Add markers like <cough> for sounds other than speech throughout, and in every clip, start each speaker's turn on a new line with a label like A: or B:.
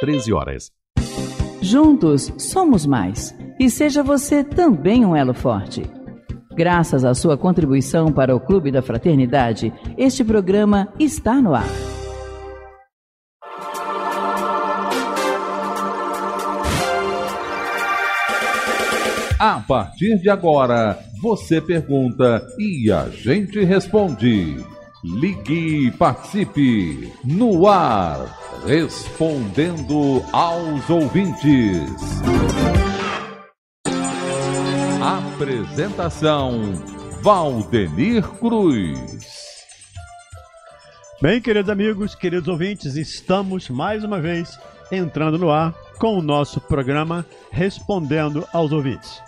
A: 13 horas. Juntos somos mais. E seja você também um elo forte. Graças à sua contribuição para o Clube da Fraternidade, este programa está no ar.
B: A partir de agora, você pergunta e a gente responde. Ligue e participe no ar, respondendo aos ouvintes. Apresentação Valdemir Cruz.
C: Bem, queridos amigos, queridos ouvintes, estamos mais uma vez entrando no ar com o nosso programa Respondendo aos Ouvintes.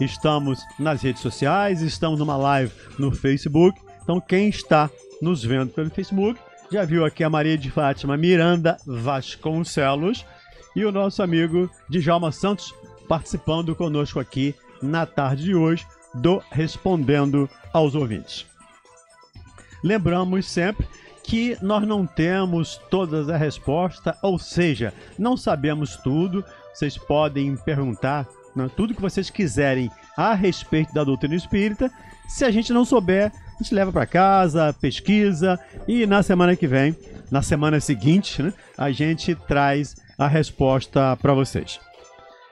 C: Estamos nas redes sociais, estamos numa live no Facebook. Então, quem está nos vendo pelo Facebook. Já viu aqui a Maria de Fátima Miranda Vasconcelos e o nosso amigo Djalma Santos participando conosco aqui na tarde de hoje do Respondendo aos Ouvintes. Lembramos sempre que nós não temos todas as respostas, ou seja, não sabemos tudo. Vocês podem perguntar né, tudo que vocês quiserem a respeito da doutrina espírita. Se a gente não souber, a gente leva para casa, pesquisa e na semana que vem, na semana seguinte, né, a gente traz a resposta para vocês.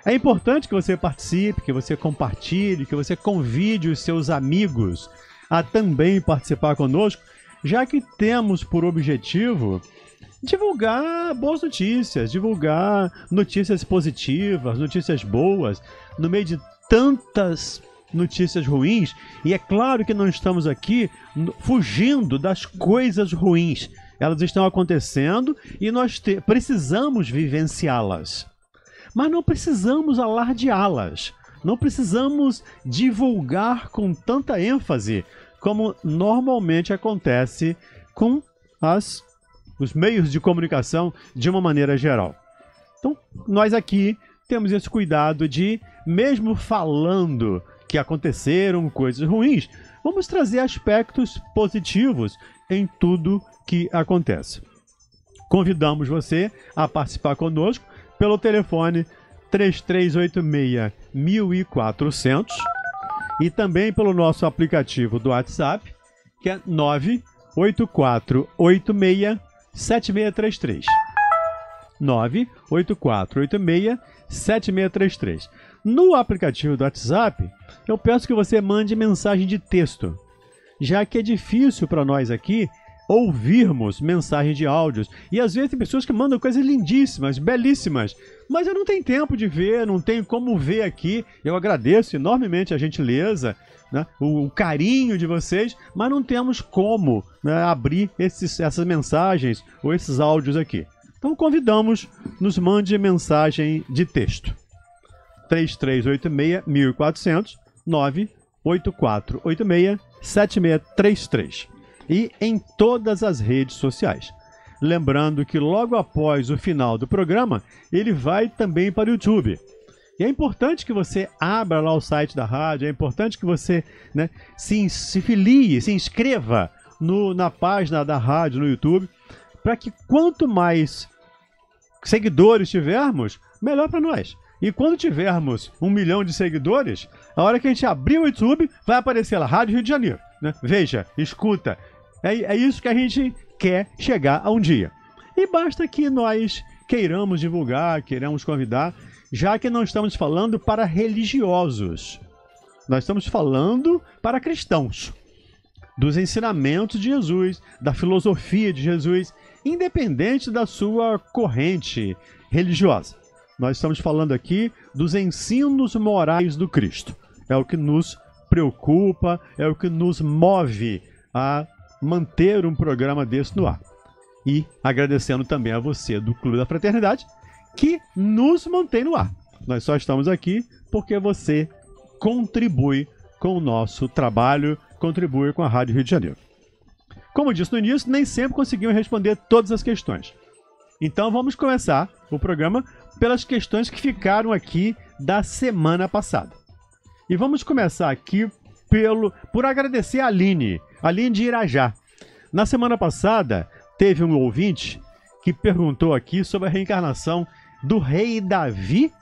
C: É importante que você participe, que você compartilhe, que você convide os seus amigos a também participar conosco, já que temos por objetivo divulgar boas notícias, divulgar notícias positivas, notícias boas, no meio de tantas notícias ruins, e é claro que não estamos aqui fugindo das coisas ruins. Elas estão acontecendo e nós precisamos vivenciá-las. Mas não precisamos alardeá-las. Não precisamos divulgar com tanta ênfase como normalmente acontece com as, os meios de comunicação de uma maneira geral. Então, nós aqui temos esse cuidado de, mesmo falando que aconteceram coisas ruins, vamos trazer aspectos positivos em tudo que acontece. Convidamos você a participar conosco pelo telefone 3386 1400 e também pelo nosso aplicativo do WhatsApp, que é 98486 7633. 98486 7633. No aplicativo do WhatsApp, eu peço que você mande mensagem de texto, já que é difícil para nós aqui ouvirmos mensagem de áudios. E às vezes tem pessoas que mandam coisas lindíssimas, belíssimas, mas eu não tenho tempo de ver, não tenho como ver aqui. Eu agradeço enormemente a gentileza, né, o, o, carinho de vocês, mas não temos como né, abrir esses, essas mensagens ou esses áudios aqui. Então convidamos, nos mande mensagem de texto. 3386 1400 98486 7633 e em todas as redes sociais. Lembrando que logo após o final do programa, ele vai também para o YouTube. E é importante que você abra lá o site da rádio, é importante que você né, se, se filie, se inscreva no, na página da rádio no YouTube, para que quanto mais seguidores tivermos, melhor para nós. E quando tivermos um milhão de seguidores, a hora que a gente abrir o YouTube, vai aparecer lá, Rádio Rio de Janeiro. Né? Veja, escuta. É, é isso que a gente quer chegar a um dia. E basta que nós queiramos divulgar, queiramos convidar, já que não estamos falando para religiosos. Nós estamos falando para cristãos, dos ensinamentos de Jesus, da filosofia de Jesus, independente da sua corrente religiosa. Nós estamos falando aqui dos ensinos morais do Cristo. É o que nos preocupa, é o que nos move a manter um programa desse no ar. E agradecendo também a você do Clube da Fraternidade, que nos mantém no ar. Nós só estamos aqui porque você contribui com o nosso trabalho, contribui com a Rádio Rio de Janeiro. Como disse no início, nem sempre conseguimos responder todas as questões. Então vamos começar o programa pelas questões que ficaram aqui da semana passada. E vamos começar aqui pelo por agradecer a Aline, Aline de Irajá. Na semana passada, teve um ouvinte que perguntou aqui sobre a reencarnação do rei Davi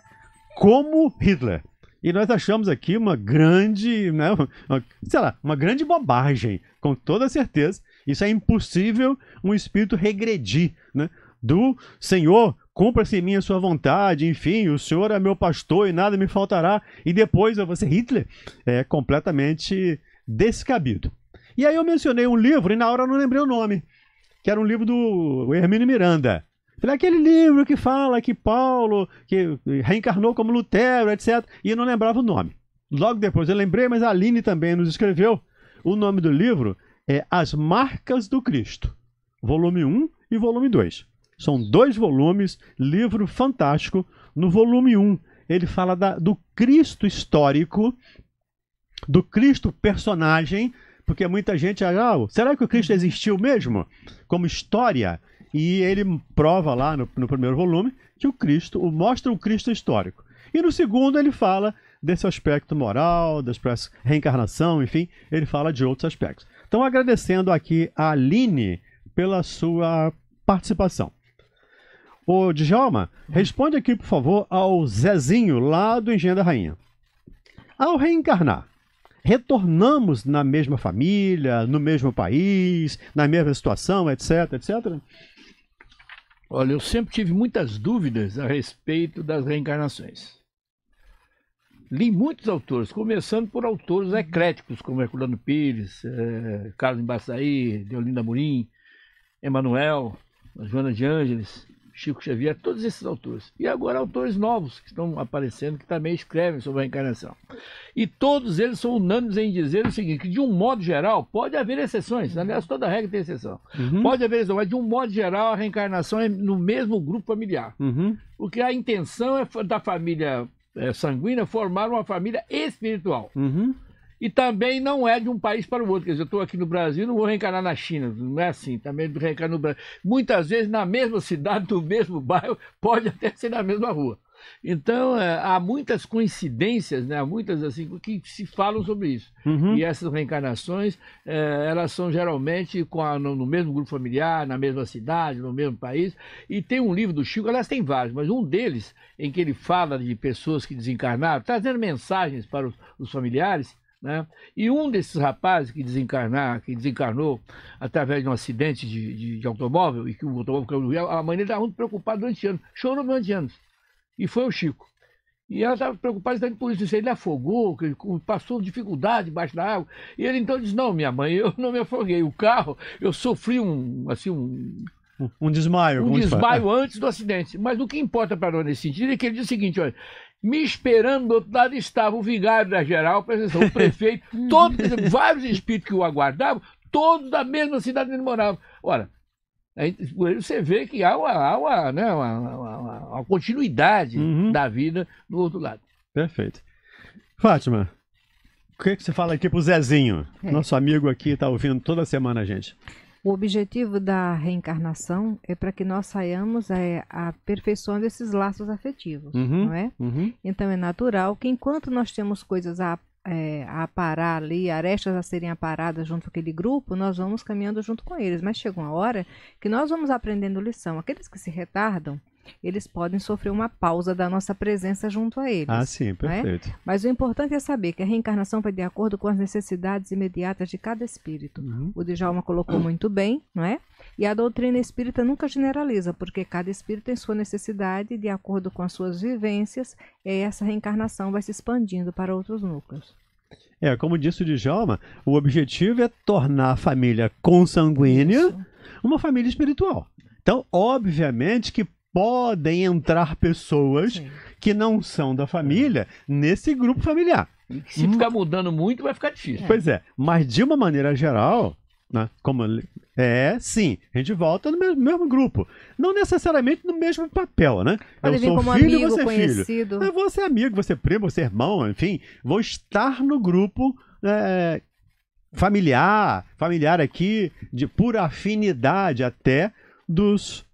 C: como Hitler. E nós achamos aqui uma grande, né, uma, sei lá, uma grande bobagem, com toda certeza. Isso é impossível um espírito regredir, né? Do Senhor cumpra-se em mim a sua vontade, enfim, o senhor é meu pastor e nada me faltará, e depois eu vou ser Hitler, é completamente descabido. E aí eu mencionei um livro e na hora eu não lembrei o nome, que era um livro do Hermínio Miranda. Falei, aquele livro que fala que Paulo que reencarnou como Lutero, etc. E eu não lembrava o nome. Logo depois eu lembrei, mas a Aline também nos escreveu. O nome do livro é As Marcas do Cristo, volume 1 e volume 2. São dois volumes, livro fantástico. No volume 1, um, ele fala da, do Cristo histórico, do Cristo personagem, porque muita gente. Ah, será que o Cristo existiu mesmo? Como história? E ele prova lá no, no primeiro volume que o Cristo o, mostra o Cristo histórico. E no segundo, ele fala desse aspecto moral, das reencarnação, enfim, ele fala de outros aspectos. Então, agradecendo aqui a Aline pela sua participação. Ô, Djalma, hum. responde aqui, por favor, ao Zezinho, lá do Engenho da Rainha. Ao reencarnar, retornamos na mesma família, no mesmo país, na mesma situação, etc, etc? Olha, eu sempre tive muitas dúvidas a
D: respeito das reencarnações. Li muitos autores, começando por autores ecléticos, como Herculano Pires, eh, Carlos Embaçaí, Deolinda Murim, Emanuel, Joana de Ângeles, Chico Xavier, todos esses autores. E agora autores novos que estão aparecendo, que também escrevem sobre a reencarnação. E todos eles são unânimes em dizer o seguinte, que de um modo geral, pode haver exceções, aliás, toda regra tem exceção. Uhum. Pode haver exceção, mas de um modo geral a reencarnação é no mesmo grupo familiar. Uhum. Porque a intenção é da família é, sanguínea formar uma família espiritual. Uhum e também não é de um país para o outro. Quer dizer, eu estou aqui no Brasil, não vou reencarnar na China. Não é assim, também reencarnar no Brasil. Muitas vezes, na mesma cidade, <laughs> no mesmo bairro, pode até ser na mesma rua. Então, é, há muitas coincidências, né? há muitas assim, que se falam sobre isso. Uhum. E essas reencarnações, é, elas são geralmente a, no, no, mesmo grupo familiar, na mesma cidade, no mesmo país. E tem um livro do Chico, aliás, tem vários, mas um deles, em que ele fala de pessoas que desencarnaram, trazendo mensagens para os, os familiares, né? E um desses rapazes que, desencarnar, que desencarnou através de um acidente de, de, de automóvel, e que o automóvel caiu no rio, a mãe estava muito preocupada durante anos, chorou durante anos. E foi o Chico. E ela estava preocupada exatamente por isso. Ele afogou, passou dificuldade debaixo da água. E ele então disse: Não, minha mãe, eu não me afoguei. O carro, eu sofri
C: um, assim, um, um desmaio. Um desmaio
D: antes do acidente. Mas o que importa para nós nesse sentido é que ele diz o seguinte: olha, me esperando do outro lado estava o vigário da geral, o prefeito, <laughs> todos, vários espíritos que o aguardavam, todos da mesma cidade onde morava. Ora, aí você vê que há uma, há uma, né, uma, uma, uma continuidade uhum. da vida
C: do outro lado. Perfeito. Fátima, o que, é que você fala aqui pro Zezinho? É. Nosso amigo aqui está ouvindo toda semana a gente. O
E: objetivo da reencarnação é para que nós saiamos é, aperfeiçoando esses laços afetivos, uhum, não é? Uhum. Então é natural que enquanto nós temos coisas a é, a parar ali, arestas a serem aparadas junto com aquele grupo, nós vamos caminhando junto com eles. Mas chega uma hora que nós vamos aprendendo lição. Aqueles que se retardam, eles podem sofrer uma pausa da nossa presença junto a eles. Ah, sim, né? perfeito. Mas o importante é saber que a reencarnação vai de acordo com as necessidades imediatas de cada espírito. Uhum. O Djalma colocou muito bem, não é? E a doutrina espírita nunca generaliza, porque cada espírito tem sua necessidade, e de acordo com as suas vivências, e essa reencarnação vai se expandindo para outros núcleos.
C: É, como disse o Djalma, o objetivo é tornar a família consanguínea Isso. uma família espiritual. Então, obviamente que podem entrar pessoas Sim. que não são da família nesse grupo familiar. se hum. ficar mudando
D: muito, vai ficar difícil.
C: É. Pois é, mas de uma maneira geral, né, como é, sim, a gente volta no mesmo, mesmo grupo. Não necessariamente no mesmo papel, né? Pode eu sou como filho, amigo, você é conhecido. filho. Eu vou ser amigo, você é primo, você irmão, enfim, vou estar no grupo é, familiar, familiar aqui, de pura afinidade até dos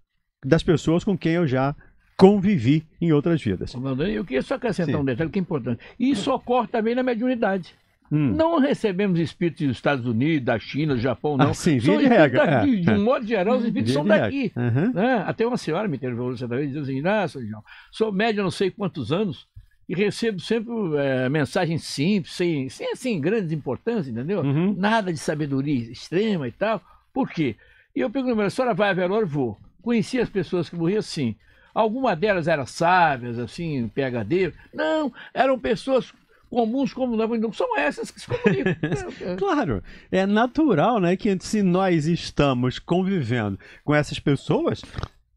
C: das pessoas com quem eu já convivi em outras vidas. Eu queria só acrescentar Sim. um detalhe que é importante. Isso ocorre também na mediunidade.
D: Hum. Não recebemos espíritos dos Estados Unidos, da China, do Japão, não. Ah, sim, são espíritos regra. daqui, é. de é. um modo geral, os espíritos são daqui. Uhum. Né? Até uma senhora me interviu certa vez dizendo assim, nossa, ah, João, sou médio não sei quantos anos e recebo sempre é, mensagens simples, sem, sem assim, grandes importâncias, entendeu? Uhum. Nada de sabedoria extrema e tal. Por quê? E eu pergunto, a senhora vai a velório? Vou conhecia as pessoas que morriam assim. Algumas delas eram sábias, assim,
C: PHD.
D: Não, eram pessoas comuns como nós, não são
C: essas que se comunicam. <laughs> claro, é natural, né, que se nós estamos convivendo com essas pessoas,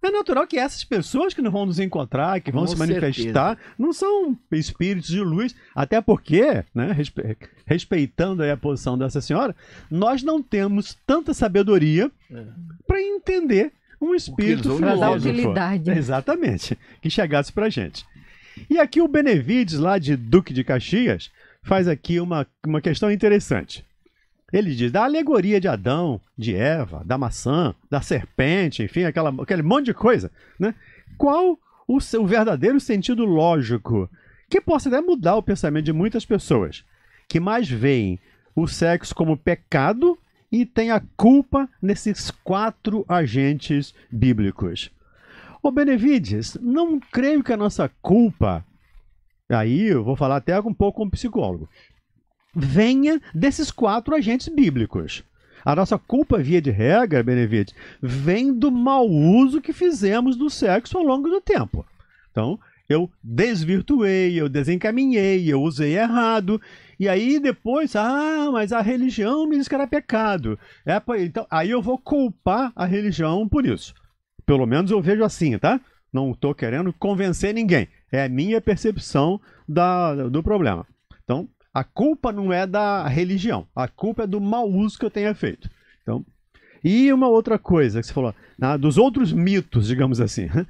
C: é natural que essas pessoas que não vão nos encontrar, que vão com se manifestar, certeza. não são espíritos de luz, até porque, né, respeitando a posição dessa senhora, nós não temos tanta sabedoria é. para entender um espírito filosófico. Exatamente, que chegasse para gente. E aqui o Benevides, lá de Duque de Caxias, faz aqui uma, uma questão interessante. Ele diz da alegoria de Adão, de Eva, da maçã, da serpente, enfim, aquela, aquele monte de coisa. Né? Qual o, seu, o verdadeiro sentido lógico que possa até mudar o pensamento de muitas pessoas que mais veem o sexo como pecado e tem a culpa nesses quatro agentes bíblicos. Ô Benevides, não creio que a nossa culpa, aí eu vou falar até um pouco como psicólogo, venha desses quatro agentes bíblicos. A nossa culpa, via de regra, Benevides, vem do mau uso que fizemos do sexo ao longo do tempo. Então, eu desvirtuei, eu desencaminhei, eu usei errado, e aí depois, ah, mas a religião me diz que era pecado. É, então, aí eu vou culpar a religião por isso. Pelo menos eu vejo assim, tá? Não estou querendo convencer ninguém. É a minha percepção da, do problema. Então, a culpa não é da religião. A culpa é do mau uso que eu tenha feito. Então, e uma outra coisa que você falou, né, dos outros mitos, digamos assim. <laughs>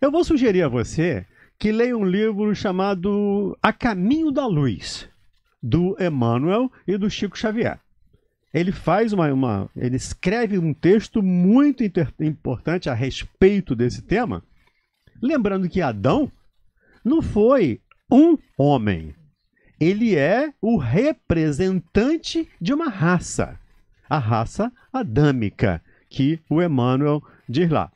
C: Eu vou sugerir a você que leia um livro chamado A Caminho da Luz, do Emmanuel e do Chico Xavier. Ele faz uma, uma ele escreve um texto muito importante a respeito desse tema, lembrando que Adão não foi um homem. Ele é o representante de uma raça, a raça adâmica, que o Emmanuel diz lá.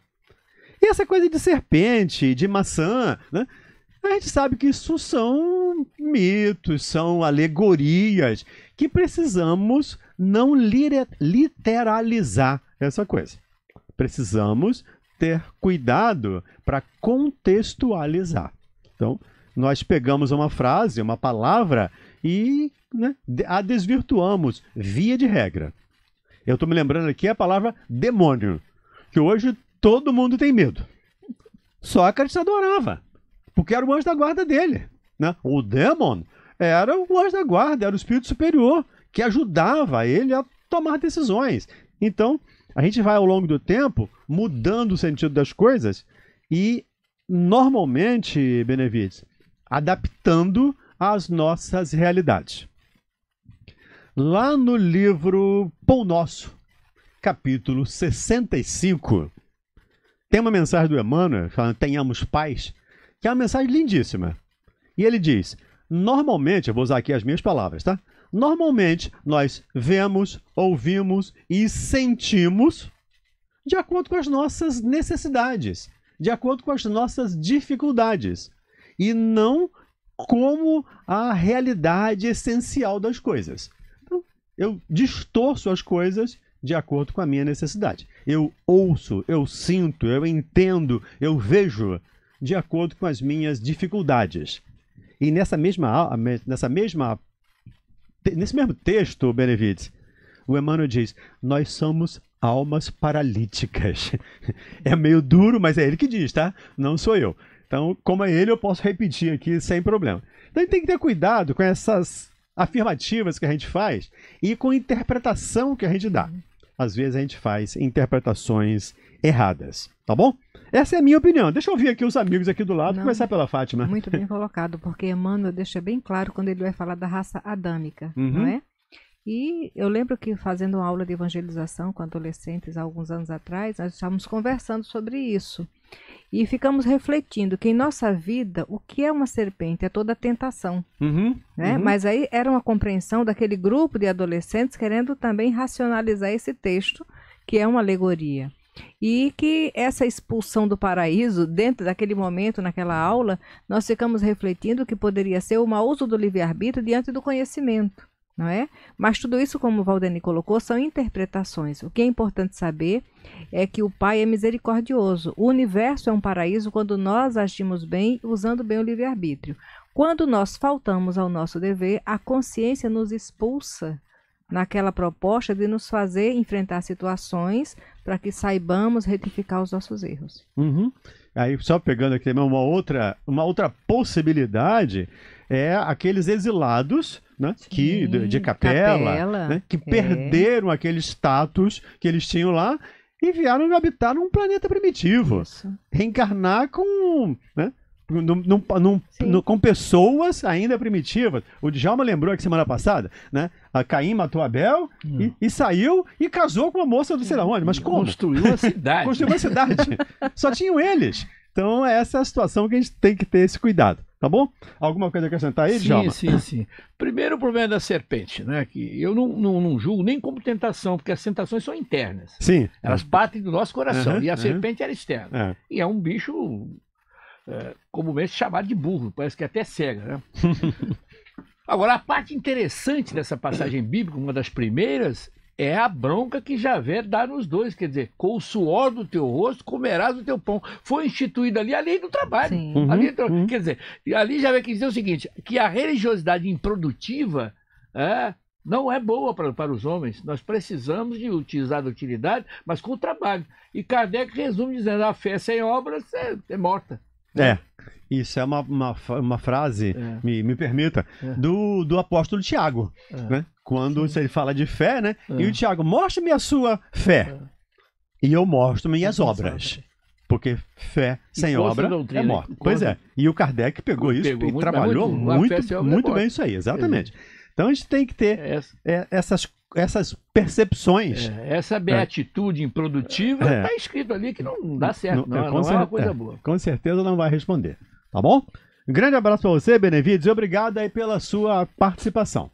C: E essa coisa de serpente, de maçã, né? A gente sabe que isso são mitos, são alegorias que precisamos não literalizar essa coisa. Precisamos ter cuidado para contextualizar. Então, nós pegamos uma frase, uma palavra e né, a desvirtuamos via de regra. Eu estou me lembrando aqui a palavra demônio, que hoje todo mundo tem medo. Sócrates adorava porque era o anjo da guarda dele. Né? O demon era o anjo da guarda, era o espírito superior que ajudava ele a tomar decisões. Então, a gente vai ao longo do tempo mudando o sentido das coisas e, normalmente, Benevides, adaptando às nossas realidades. Lá no livro Pão Nosso, capítulo 65, tem uma mensagem do Emmanuel falando: tenhamos paz que é uma mensagem lindíssima. E ele diz: normalmente, eu vou usar aqui as minhas palavras, tá? Normalmente nós vemos, ouvimos e sentimos de acordo com as nossas necessidades, de acordo com as nossas dificuldades, e não como a realidade essencial das coisas. Então, eu distorço as coisas de acordo com a minha necessidade. Eu ouço, eu sinto, eu entendo, eu vejo, de acordo com as minhas dificuldades. E nessa mesma, nessa mesma, nesse mesmo texto, Benevides, o Emmanuel diz: Nós somos almas paralíticas. <laughs> É meio duro, mas é ele que diz, tá? Não sou eu. Então, como é ele, eu posso repetir aqui sem problema. Então, a gente tem que ter cuidado com essas afirmativas que a gente faz e com a interpretação que a gente dá. Às vezes, a gente faz interpretações erradas, tá bom? Essa é a minha opinião. Deixa eu ouvir aqui os amigos aqui do lado, Não, começar pela Fátima. Muito bem
E: colocado, porque Emmanuel deixa bem claro quando ele vai falar da raça adâmica, uhum. não é? E eu lembro que fazendo uma aula de evangelização com adolescentes há alguns anos atrás, nós estávamos conversando sobre isso. E ficamos refletindo que em nossa vida, o que é uma serpente? É toda tentação. Uhum, né? Uhum. Mas aí era uma compreensão daquele grupo de adolescentes querendo também racionalizar esse texto, que é uma alegoria. E que essa expulsão do paraíso, dentro daquele momento, naquela aula, nós ficamos refletindo que poderia ser o mau uso do livre-arbítrio diante do conhecimento, não é? Mas tudo isso, como o Valdeni colocou, são interpretações. O que é importante saber é que o Pai é misericordioso. O universo é um paraíso quando nós agimos bem, usando bem o livre-arbítrio. Quando nós faltamos ao nosso dever, a consciência nos expulsa naquela proposta de nos fazer enfrentar situações para que saibamos retificar os nossos erros.
C: Uhum. Aí, só pegando aqui também uma outra, uma outra possibilidade é aqueles exilados né, Sim, que, de, de capela, capela né, que é. perderam aquele status que eles tinham lá e vieram habitar num planeta primitivo. Isso. Reencarnar com né, num, num, num, com pessoas ainda primitivas. O Djalma lembrou aqui semana passada, né? A Caim matou Abel e, hum. e, saiu e casou com uma moça do sei hum. Mas como? Construiu a cidade. <laughs> Construiu uma cidade. Só tinham eles. Então, essa é a situação que a gente tem que ter esse cuidado. Tá bom? Alguma coisa que acrescentar aí, Djalma? Sim, sim, sim. Primeiro o problema é da
D: serpente, né? Que eu não, não, não, julgo nem como tentação, porque as tentações são internas. Sim. Elas é. batem do nosso coração. Uhum, e a uhum. serpente era externa. É. E é um bicho é, é comumente chamado de burro, parece que é até cega, né? <laughs> Agora, a parte interessante dessa passagem bíblica, uma das primeiras, é a bronca que Javé dá nos dois, quer dizer, com o suor do teu rosto comerás o teu pão. Foi instituída ali a lei do trabalho. Uhum, Uhum. Quer dizer, ali Javé quis dizer o seguinte, que a religiosidade improdutiva é, não é boa para, para os homens. Nós precisamos de utilizar a utilidade, mas com o trabalho. E Kardec resume dizendo, a fé sem obras é, é morta.
C: É, é. Isso é uma, uma, uma frase, é. me, me permita, é. do, do apóstolo Tiago. É. Né? Quando Sim. ele fala de fé, né? É. E o Tiago, mostra me a sua fé. E eu mostro minhas obras. Porque fé sem obra é morta. Pois é. E o Kardec pegou, pegou isso e trabalhou muito, muito, muito bem isso aí, exatamente. Então a gente tem que ter é. essas essas percepções. É, essa
D: beatitude
C: é. improdutiva
D: está é. escrito ali que não dá certo, é, não, não, não é uma coisa boa.
C: Com certeza não vai responder, tá bom? Um grande abraço para você, Benevides, e obrigado aí pela sua participação.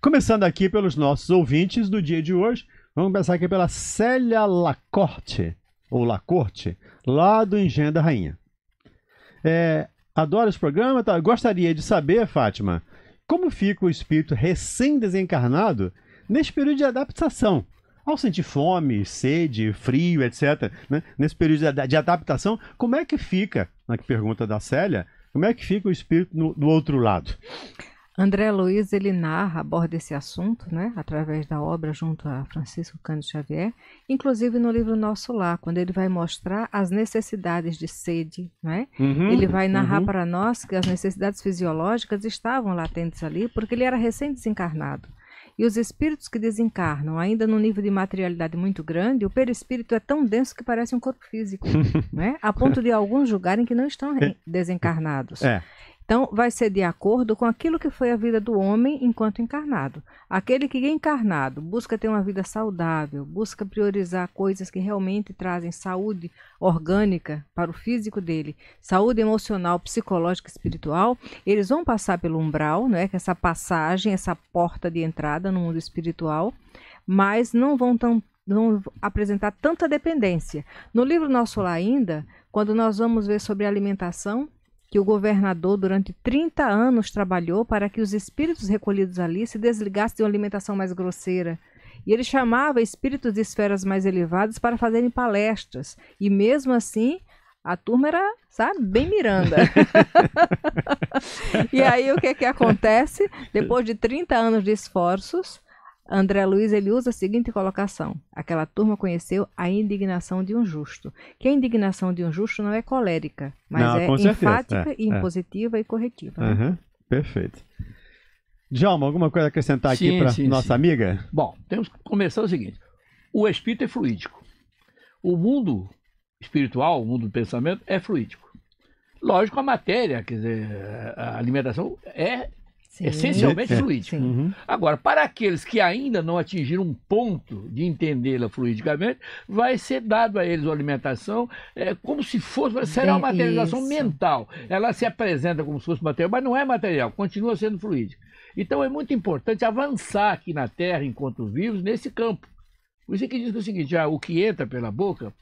C: Começando aqui pelos nossos ouvintes do dia de hoje, vamos começar aqui pela Célia Lacorte, ou Lacorte, lá do Engenho da Rainha. É, adoro esse programa, tá? gostaria de saber, Fátima, como fica o espírito recém-desencarnado nesse período de adaptação. Ao sentir fome, sede, frio, etc., né? nesse período de, adaptação, como é que fica, na né, pergunta da Célia, como é que fica o espírito no, do outro lado?
E: André Luiz ele narra, aborda esse assunto, né, através da obra junto a Francisco Cândido Xavier, inclusive no livro Nosso Lar, quando ele vai mostrar as necessidades de sede, né? Uhum, ele vai narrar uhum. para nós que as necessidades fisiológicas estavam latentes ali, porque ele era recém-desencarnado e os espíritos que desencarnam, ainda num nível de materialidade muito grande, o perispírito é tão denso que parece um corpo físico, <laughs> né? a ponto de alguns julgarem que não estão desencarnados. É. Então, vai ser de acordo com aquilo que foi a vida do homem enquanto encarnado. Aquele que é encarnado busca ter uma vida saudável, busca priorizar coisas que realmente trazem saúde orgânica para o físico dele, saúde emocional, psicológica e espiritual, eles vão passar pelo umbral, né, que é essa passagem, essa porta de entrada no mundo espiritual, mas não vão tão apresentar tanta dependência. No livro Nosso Lá ainda, quando nós vamos ver sobre alimentação, que o governador durante 30 anos trabalhou para que os espíritos recolhidos ali se desligassem de uma alimentação mais grosseira. E ele chamava espíritos de esferas mais elevadas para fazerem palestras. E mesmo assim, a turma era, sabe, bem Miranda. <laughs> <laughs> e aí o que é que acontece? Depois de 30 anos de esforços, André Luiz ele usa a seguinte colocação: aquela turma conheceu a indignação de um justo. Que a indignação de um justo não é colérica, mas não, é enfática é, e é. impositiva é. e corretiva. Né?
C: Uhum, perfeito. Djalma, alguma coisa a acrescentar sim, aqui para nossa sim. amiga?
D: Bom, temos que começar o seguinte: o espírito é fluídico. O mundo espiritual, o mundo do pensamento, é fluídico. Lógico, a matéria, quer dizer, a alimentação é Sim. Essencialmente é, fluídica. Uhum. Agora, para aqueles que ainda não atingiram um ponto de entendê-la fluidicamente, vai ser dado a eles uma alimentação é, como se fosse, será uma materialização Isso. mental. Ela se apresenta como se fosse material, mas não é material, continua sendo fluídica. Então é muito importante avançar aqui na Terra, enquanto vivos, nesse campo. Por isso que diz o seguinte: ah, o que entra pela boca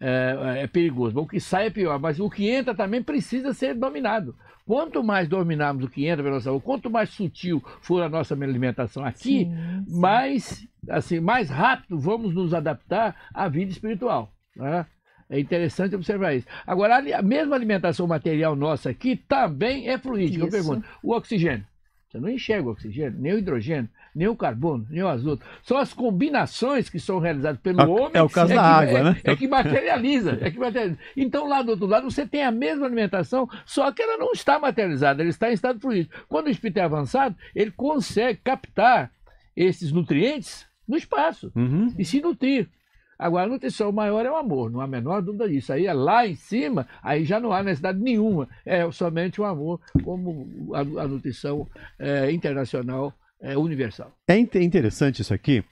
D: é, é, é, perigoso. O que sai é pior, mas o que entra também precisa ser dominado. Quanto mais dominarmos o que entra pela quanto mais sutil for a nossa alimentação aqui, sim, sim. mais assim, mais rápido vamos nos adaptar à vida espiritual. Né? É interessante observar isso. Agora, a mesma alimentação material nossa aqui também é fluídica. Isso. Eu pergunto, o oxigênio você não enxerga o oxigênio, nem o hidrogênio, nem o carbono, nem o azoto. São as combinações que são realizadas pelo é, homem. É o caso é da que, água, é, né? É que materializa, é que materializa. Então, lá do outro lado, você tem a mesma alimentação, só que ela não está materializada, ela está em estado fluido. Quando o espírito é avançado, ele consegue captar esses nutrientes no espaço uhum. e se nutrir. Agora, a nutrição maior é o amor, não há a menor dúvida disso. Aí é lá em cima, aí já não há necessidade nenhuma. É somente o amor como a, a nutrição é, internacional é, universal.
C: É, é interessante isso aqui,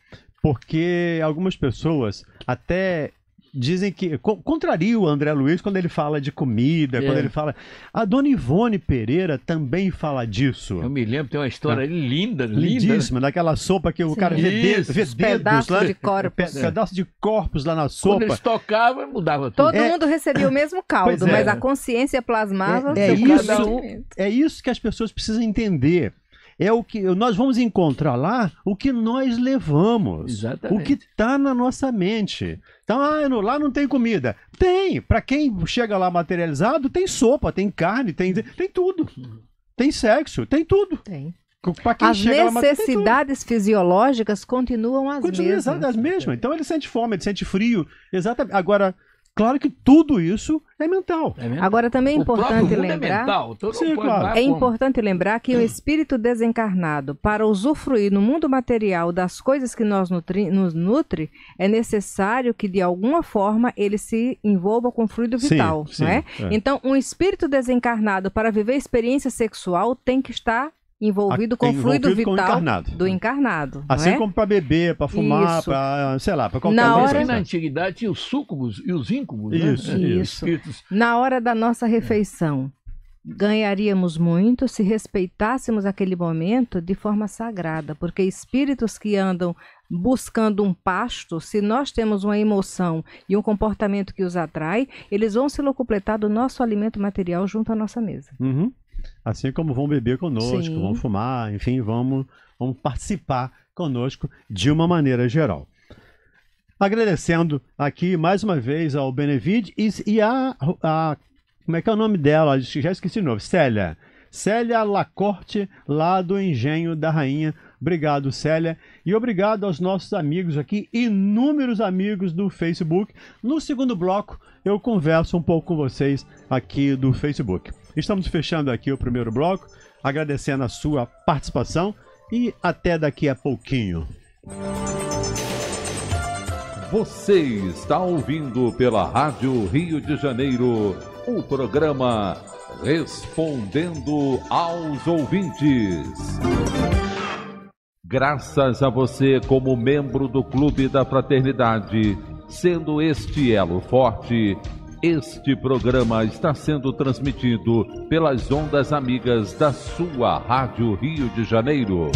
C: porque algumas pessoas até dizem que. Contraria o André Luiz quando ele fala de comida, é. quando ele fala. A dona Ivone Pereira também fala disso. Eu me
D: lembro, tem uma história é. linda,
C: lindíssima, linda. daquela sopa que o Sim. cara vê, Isso, vê dedos. Pedaço de corpos. Pedaço de corpos lá na sopa. Quando eles tocavam, mudava tudo. Todo é. mundo
E: recebia o mesmo caldo, é. mas a consciência plasmava é, é isso,
C: É isso que as pessoas precisam entender é o que nós vamos encontrar lá o que nós levamos, Exatamente. o que está na nossa mente. Então, ah, no, lá não tem comida. Tem, para quem chega lá materializado, tem sopa, tem carne, tem, tem tudo. Tem sexo, tem tudo. Tem. As necessidades lá, fisiológicas continuam as Continua mesmas. as mesmas. Então ele sente fome, ele sente frio. Exatamente. Agora, Claro que tudo isso é mental. É mental. Agora também é importante é lembrar. É, mental, Sim, claro. é importante
E: lembrar que o espírito desencarnado, para usufruir no mundo material das coisas que nós nutri, nos nutre, é necessário que de alguma forma ele se envolva com o fluido vital, sim, sim, é? é? Então, um espírito desencarnado para viver experiência sexual tem que estar envolvido com o fluido vital encarnado. do encarnado. Assim é? como
C: para beber, para fumar, para, sei lá, para qualquer na coisa. Hora... Na
D: antiguidade tinha os súcubos e os íncubos, né? isso, né? isso. Espíritos.
E: Na hora da nossa refeição, ganharíamos muito se respeitássemos aquele momento de forma sagrada, porque espíritos que andam buscando um pasto, se nós temos uma emoção e um comportamento que os atrai, eles vão se locupletar do nosso alimento material junto à nossa mesa.
C: Uhum. Assim como vão beber conosco, Sim. vão fumar, enfim, vamos, vamos participar conosco de uma maneira geral. Agradecendo aqui mais uma vez ao Benevide e, e a, a, Como é que é o nome dela? Já esqueci de novo. Célia. Célia Lacorte, lá do Engenho da Rainha. Obrigado, Célia. E obrigado aos nossos amigos aqui, inúmeros amigos do Facebook. No segundo bloco, eu converso um pouco com vocês aqui do Facebook. Estamos fechando aqui o primeiro bloco, agradecendo a sua participação e até daqui a
B: pouquinho. Você está ouvindo pela Rádio Rio de Janeiro o programa Respondendo aos Ouvintes. Graças a você, como membro do Clube da Fraternidade, sendo este elo forte este programa está sendo transmitido pelas ondas amigas da sua Rádio Rio de Janeiro.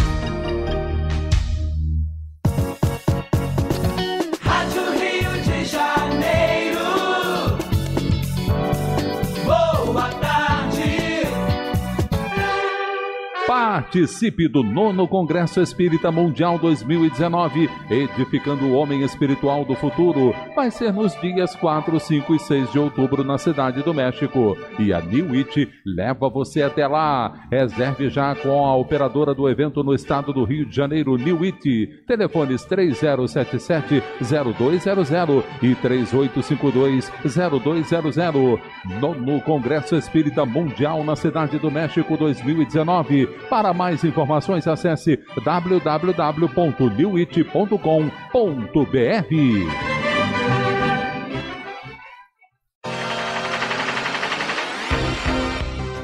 B: Participe do nono Congresso Espírita Mundial 2019, edificando o homem espiritual do futuro. Vai ser nos dias 4, 5 e 6 de outubro na cidade do México. E a New It leva você até lá. Reserve já com a operadora do evento no estado do Rio de Janeiro, New It. Telefones 3077-0200 e 3852-0200. Nono Congresso Espírita Mundial na cidade do México 2019. Para mais informações, acesse www.newit.com.br.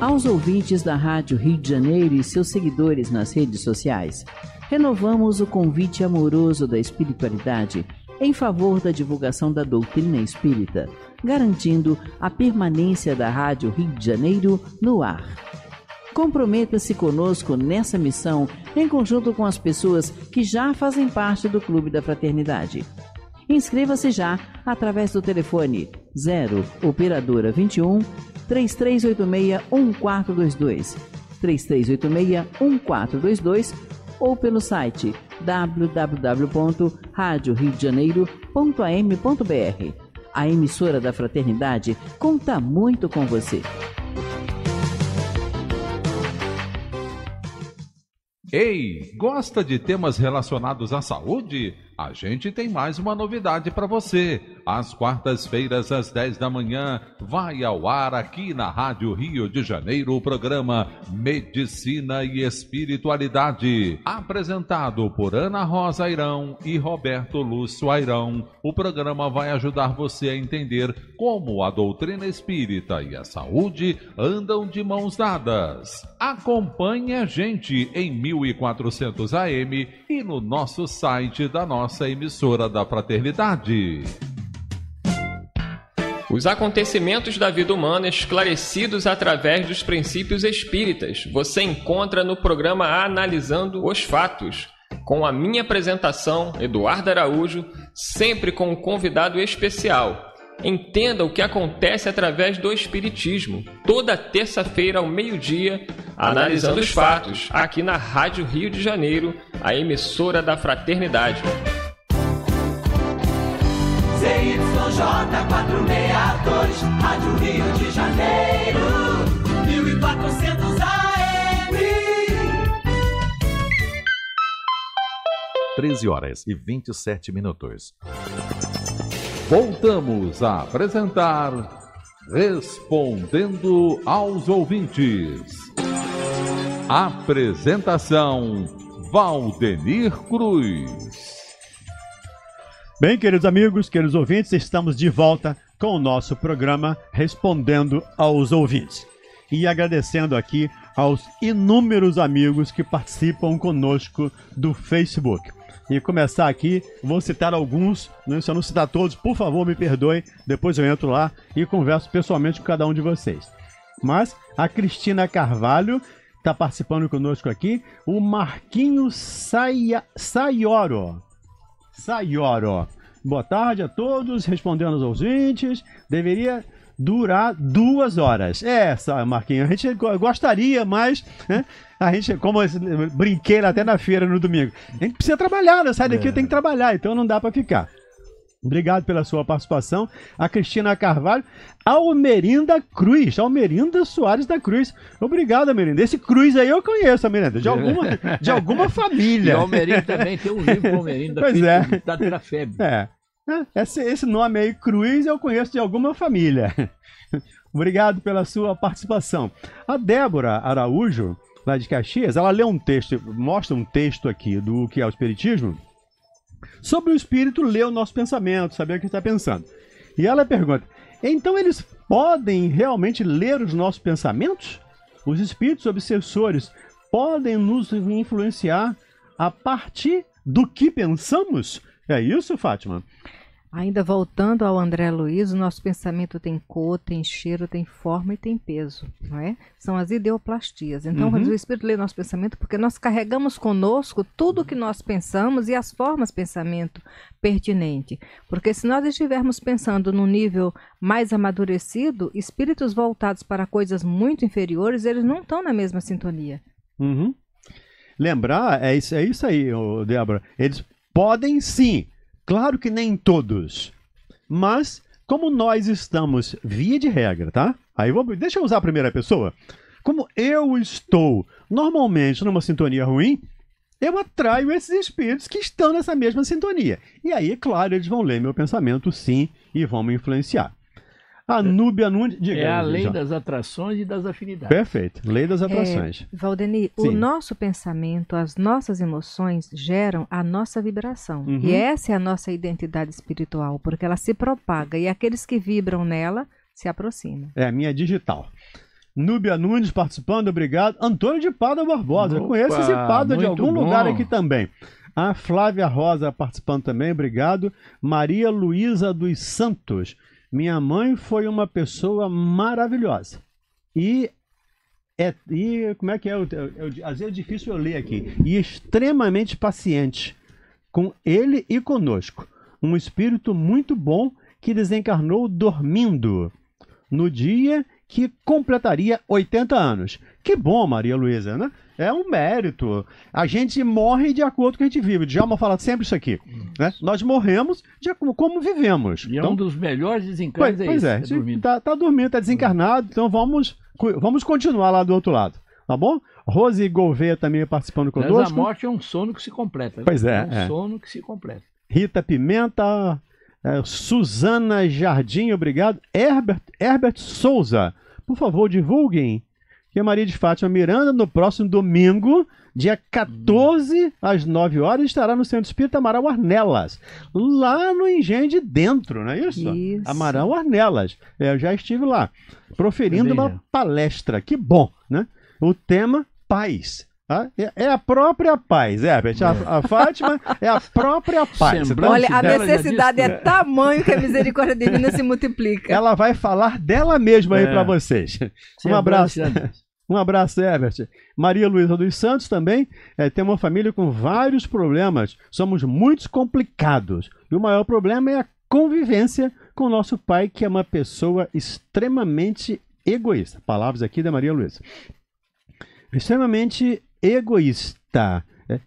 A: Aos ouvintes da Rádio Rio de Janeiro e seus seguidores nas redes sociais, renovamos o convite amoroso da espiritualidade em favor da divulgação da doutrina espírita, garantindo a permanência da Rádio Rio de Janeiro no ar. Comprometa-se conosco nessa missão, em conjunto com as pessoas que já fazem parte do Clube da Fraternidade. Inscreva-se já através do telefone 0 Operadora 21 3386 1422 3386 1422 ou pelo site www.radioriodejaneiro.am.br. A emissora da Fraternidade conta muito com você.
B: Ei, gosta de temas relacionados à saúde? a gente tem mais uma novidade para você. Às quartas-feiras, às 10 da manhã, vai ao ar aqui na Rádio Rio de Janeiro o programa Medicina e Espiritualidade. Apresentado por Ana Rosa Airão e Roberto Lúcio Airão, o programa vai ajudar você a entender como a doutrina espírita e a saúde andam de mãos dadas. Acompanhe a gente em 1400 AM e no nosso site da nossa nossa emissora da Fraternidade. Os acontecimentos da vida humana esclarecidos através dos princípios
D: espíritas você encontra no programa Analisando os Fatos, com a minha apresentação, Eduardo Araújo, sempre com um convidado especial. Entenda o que acontece através do Espiritismo, toda terça-feira ao meio-dia, analisando os fatos, aqui na Rádio Rio de Janeiro, a emissora da Fraternidade.
A: J462, Rádio Rio de Janeiro, 1400
C: AM.
B: 13 horas e 27 minutos. Voltamos a apresentar Respondendo aos Ouvintes. Apresentação Valdemir Cruz. Bem, queridos amigos, queridos ouvintes, estamos de volta
C: com o nosso programa Respondendo aos Ouvintes. E agradecendo aqui aos inúmeros amigos que participam conosco do Facebook. E começar aqui, vou citar alguns, né? se eu não citar todos, por favor me perdoe, depois eu entro lá e converso pessoalmente com cada um de vocês. Mas a Cristina Carvalho está participando conosco aqui, o Marquinho Saia, Saioro. Sayoro. Boa tarde a todos, respondendo aos ouvintes. Deveria durar duas horas. É, essa, Marquinhos, a gente gostaria, mas né, a gente, como eu brinquei até na feira no domingo, a gente precisa trabalhar, né? sai daqui é. tem que trabalhar, então não dá para ficar. Obrigado pela sua participação. A Cristina Carvalho. Almerinda Cruz. Almerinda Soares da Cruz. Obrigado, Almerinda. Esse Cruz aí eu conheço, Almerinda. De alguma, de alguma <laughs> família. E Almerinda também tem um
D: livro Almerinda. Pois é.
C: Da Trafeb. É. é. Esse, esse nome aí, Cruz, eu conheço de alguma família. <laughs> Obrigado pela sua participação. A Débora Araújo, lá de Caxias, ela lê um texto, mostra um texto aqui do que é o Espiritismo sobre o espírito ler o nosso pensamento, saber o que está pensando. E ela pergunta: então eles podem realmente ler os nossos pensamentos? Os espíritos obsessores podem nos influenciar a partir do que pensamos? É isso, Fátima?
E: Ainda voltando ao André Luiz, o nosso pensamento tem cor, tem cheiro, tem forma e tem peso, não é? São as ideoplastias. Então, uhum. o Espírito lê nosso pensamento porque nós carregamos conosco tudo o que nós pensamos e as formas de pensamento pertinente. Porque se nós estivermos pensando num nível mais amadurecido, espíritos voltados para coisas muito inferiores, eles não estão na mesma sintonia.
C: Uhum. Lembrar, é isso, é isso aí, Débora. Eles podem sim Claro que nem todos, mas como nós estamos, via de regra, tá? Aí vou, deixa eu usar a primeira pessoa. Como eu estou normalmente numa sintonia ruim, eu atraio esses espíritos que estão nessa mesma sintonia. E aí, é claro, eles vão ler meu pensamento sim e vão me influenciar. A é. Núbia Nunes. Diga, é a lei já. das
D: atrações e das afinidades. Perfeito. Lei
C: das é, atrações. É,
E: Valdeni, Sim. o nosso pensamento, as nossas emoções geram a nossa vibração. Uhum. E essa é a nossa identidade espiritual, porque ela se propaga e aqueles que vibram nela se aproximam.
C: É a minha digital. Núbia Nunes participando, obrigado. Antônio de Pada Barbosa, Opa, conheço esse Pada de algum bom. lugar aqui também. A Flávia Rosa participando também, obrigado. Maria Luísa dos Santos, minha mãe foi uma pessoa maravilhosa. E é, e como é que é? Eu, eu, é, é às vezes é difícil eu ler aqui. E extremamente paciente com ele e conosco. Um espírito muito bom que desencarnou dormindo no dia que completaria 80 anos. Que bom, Maria Luísa, né? É um mérito. A gente morre de acordo com o que a gente vive. O Djalma fala sempre isso aqui. Hum. Né? Nós morremos de como, como vivemos. E então, é um então,
D: dos melhores desencarnados. pois, é Pois é, está
C: é tá, tá dormindo, está desencarnado, então vamos, vamos continuar lá do outro lado. Tá bom? Rose Gouveia também participando conosco. Mas a morte
D: é um sono que se completa. Né? Pois é. É um é. sono que se completa.
C: Rita Pimenta, é, Suzana Jardim, obrigado. Herbert, Herbert Souza, por favor, divulguem que a Maria de Fátima Miranda, no próximo domingo, dia 14, às 9 horas, estará no Centro Espírita Amaral Arnelas, lá no Engenho de Dentro, não é isso? isso. Amaral Arnelas. É, eu já estive lá, proferindo uma palestra. Que bom, né? O tema paz. Tá? É, é a própria paz, Herbert. É. A, a, Fátima é a própria paz. Então, Olha, a necessidade é tamanho que a misericórdia divina se multiplica. Ela vai falar dela mesma aí é. para vocês. Um abraço. Um abraço, Herbert. É, Maria Luísa dos Santos também é, tem uma família com vários problemas. Somos muito complicados. E o maior problema é a convivência com o nosso pai, que é uma pessoa extremamente egoísta. Palavras aqui da Maria Luísa. Extremamente egoísta. É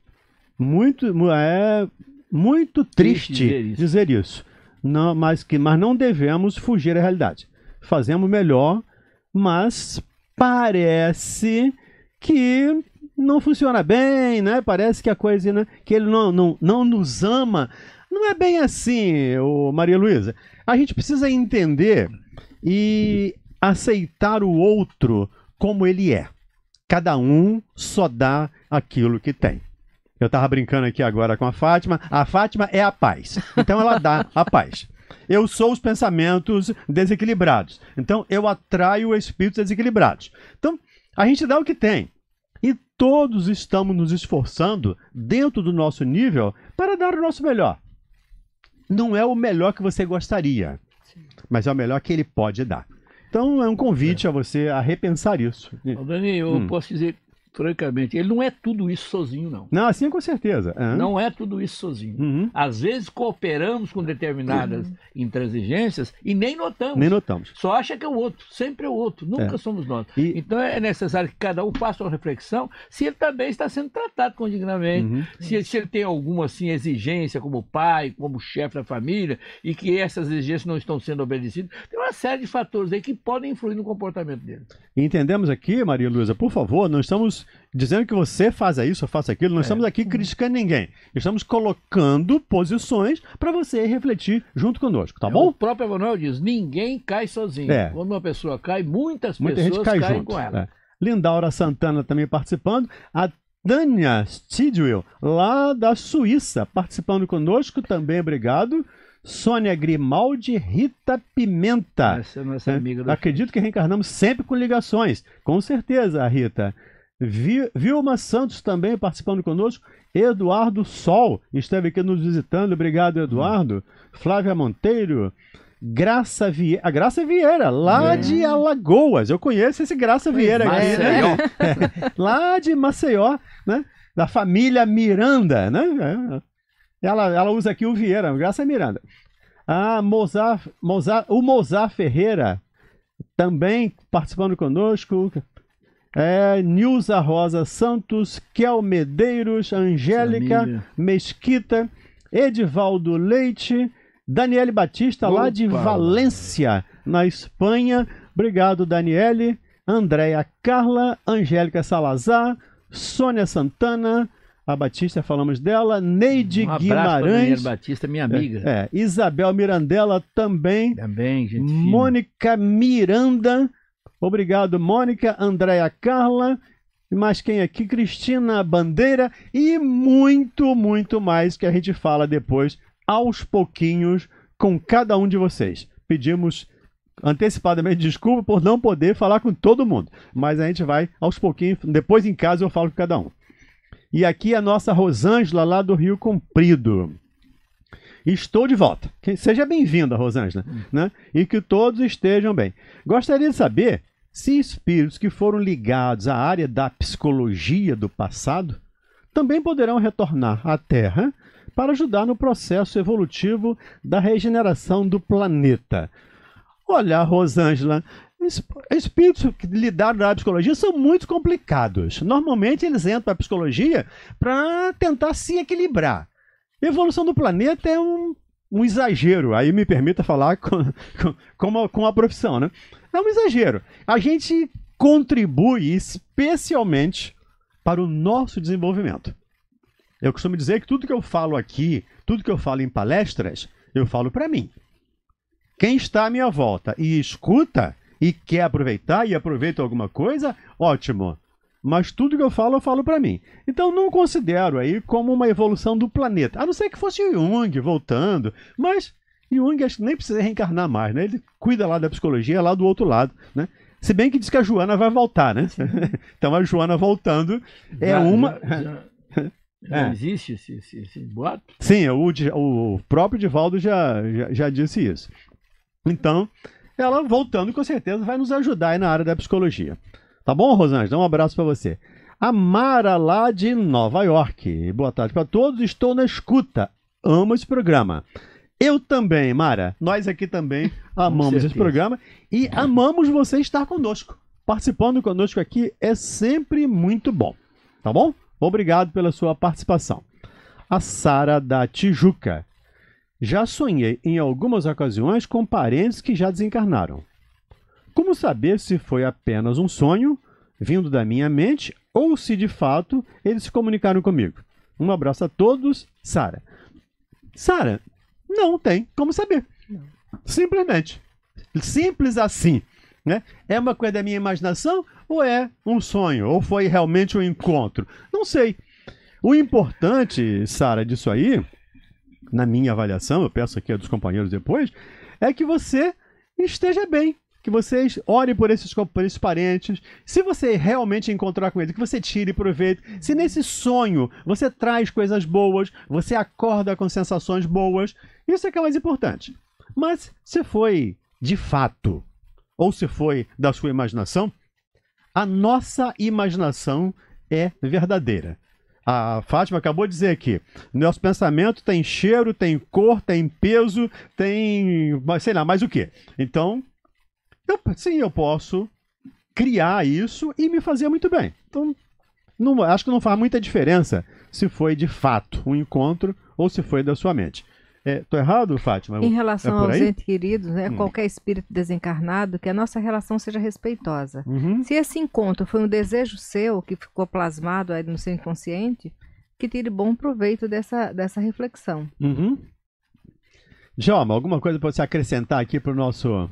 C: muito, é muito triste, triste dizer isso. Dizer isso. Não, mas, que, mas não devemos fugir da realidade. Fazemos melhor, mas parece que não funciona bem, né? Parece que a coisa, né? que ele não, não, não nos ama. Não é bem assim, o Maria Luísa. A gente precisa entender e aceitar o outro como ele é. Cada um só dá aquilo que tem. Eu estava brincando aqui agora com a Fátima. A Fátima é a paz. Então ela dá a paz. Eu sou os pensamentos desequilibrados. Então eu atraio espíritos desequilibrados. Então a gente dá o que tem. E todos estamos nos esforçando dentro do nosso nível para dar o nosso melhor. Não é o melhor que você gostaria, mas é o melhor que ele pode dar. Então é um convite a você a repensar isso. Ô, Dani, eu hum. posso
D: dizer francamente, ele não é tudo isso sozinho, não.
C: Não, assim é com certeza. Uhum. Não
D: é tudo isso sozinho. Uhum. Às vezes cooperamos com determinadas uhum. intransigências e nem notamos. Nem notamos. Só acha que é o outro, sempre é o outro, nunca é. somos nós. E... Então é necessário que cada um faça uma reflexão se ele também está sendo tratado condignamente, uhum. se, se, ele tem alguma assim, exigência como pai, como chefe da família, e que essas exigências não estão sendo obedecidas. Tem uma série de fatores aí que podem influir no comportamento dele.
C: Entendemos aqui, Maria Luiza, por favor, nós estamos dizendo que você faz isso ou faça aquilo, Não é. estamos aqui criticando ninguém. Estamos colocando posições para você refletir junto conosco, tá é, bom?
D: O próprio Emanuel diz: ninguém cai sozinho. É. Quando uma pessoa cai, muitas Muita pessoas gente cai caem junto. com ela. É.
C: Lindaura Santana também participando. A Tânia Stidwell, lá da Suíça, participando conosco também, obrigado. Sônia Grimaldi, Rita Pimenta. Essa é nossa é. amiga. É, acredito que reencarnamos sempre com ligações. Com certeza, Rita. Vilma Santos também participando conosco. Eduardo Sol esteve aqui nos visitando. Obrigado, Eduardo. Flávia Monteiro. Graça Vieira. A Graça Vieira, lá é. de Alagoas. Eu conheço esse Graça é, Vieira aqui, né? <laughs> lá de Maceió, né? Da família Miranda, né? É. Ela, ela usa aqui o Vieira, Graça Miranda. Ah, Mozart, Mozart, o Mozart Ferreira também participando conosco é, Nilza Rosa Santos, Kel Medeiros, Angélica Mesquita, Edivaldo Leite, Daniele Batista, Opa. lá de Valência, na Espanha. Obrigado, Daniele. Andréia Carla, Angélica Salazar, Sônia Santana, a Batista, falamos dela, Neide um Guimarães. Batista,
D: minha amiga. É, é,
C: Isabel Mirandela também. Também, gente. Mônica fina. Miranda. Obrigado, Mônica, Andréa Carla, mais quem aqui? Cristina Bandeira e muito, muito mais que a gente fala depois, aos pouquinhos, com cada um de vocês. Pedimos antecipadamente desculpa por não poder falar com todo mundo, mas a gente vai aos pouquinhos, depois em casa eu falo com cada um. E aqui a nossa Rosângela, lá do Rio Comprido. Estou de volta. Seja bem-vinda, Rosângela, né? E que todos estejam bem. Gostaria de saber se espíritos que foram ligados à área da psicologia do passado também poderão retornar à Terra para ajudar no processo evolutivo da regeneração do planeta. Olha, Rosângela, espíritos que lidaram na psicologia são muito complicados. Normalmente eles entram para a psicologia para tentar se equilibrar. A evolução do planeta é um, um exagero, aí me permita falar com, com, com, com a profissão, né? Não é um exagero. A gente contribui especialmente para o nosso desenvolvimento. Eu costumo dizer que tudo que eu falo aqui, tudo que eu falo em palestras, eu falo para mim. Quem está à minha volta e escuta e quer aproveitar e aproveita alguma coisa, ótimo. Mas tudo que eu falo, eu falo para mim. Então não considero aí como uma evolução do planeta. A não ser que fosse Jung voltando, mas Jung acho que nem precisa reencarnar mais, né? Ele cuida lá da psicologia, é lá do outro lado, né? Se bem que diz que a Joana vai voltar, né? <laughs> então a Joana voltando é já, uma. Já, já, já é.
D: existe esse, esse, esse, boato?
C: Sim, o, o próprio Divaldo já, já disse isso. Então, ela voltando com certeza vai nos ajudar aí na área da psicologia. Tá bom, Rosângela? Um abraço para você. A Mara, lá de Nova York. Boa tarde para todos. Estou na escuta. Amo esse programa. Eu também, Mara. Nós aqui também amamos esse programa e amamos você estar conosco. Participando conosco aqui é sempre muito bom, tá bom? Obrigado pela sua participação. A Sara da Tijuca. Já sonhei em algumas ocasiões com parentes que já desencarnaram. Como saber se foi apenas um sonho vindo da minha mente ou se de fato eles se comunicaram comigo? Um abraço a todos, Sara. Sara, não tem como saber. Não. Simplesmente. Simples assim. Né? É uma coisa da minha imaginação ou é um sonho? Ou foi realmente um encontro? Não sei. O importante, Sara, disso aí, na minha avaliação, eu peço aqui a dos companheiros depois, é que você esteja bem, que vocês orem por esses, por esses parentes. Se você realmente encontrar com eles, que você tire proveito. Se nesse sonho você traz coisas boas, você acorda com sensações boas, isso é que é mais importante. Mas se foi de fato, ou se foi da sua imaginação, a nossa imaginação é verdadeira. A Fátima acabou de dizer aqui: nosso pensamento tem cheiro, tem cor, tem peso, tem sei lá mais o quê. Então, eu, sim, eu posso criar isso e me fazer muito bem. Então, não, acho que não faz muita diferença se foi de fato um encontro ou se foi da sua mente. Estou é, errado, Fátima? Em relação é aos entes
E: queridos, né, hum. qualquer espírito desencarnado, que a nossa relação seja respeitosa. Uhum. Se esse encontro foi um desejo seu que ficou plasmado aí no seu inconsciente, que tire bom proveito dessa, dessa
C: reflexão. Uhum. Joma, alguma coisa para você acrescentar aqui para o nosso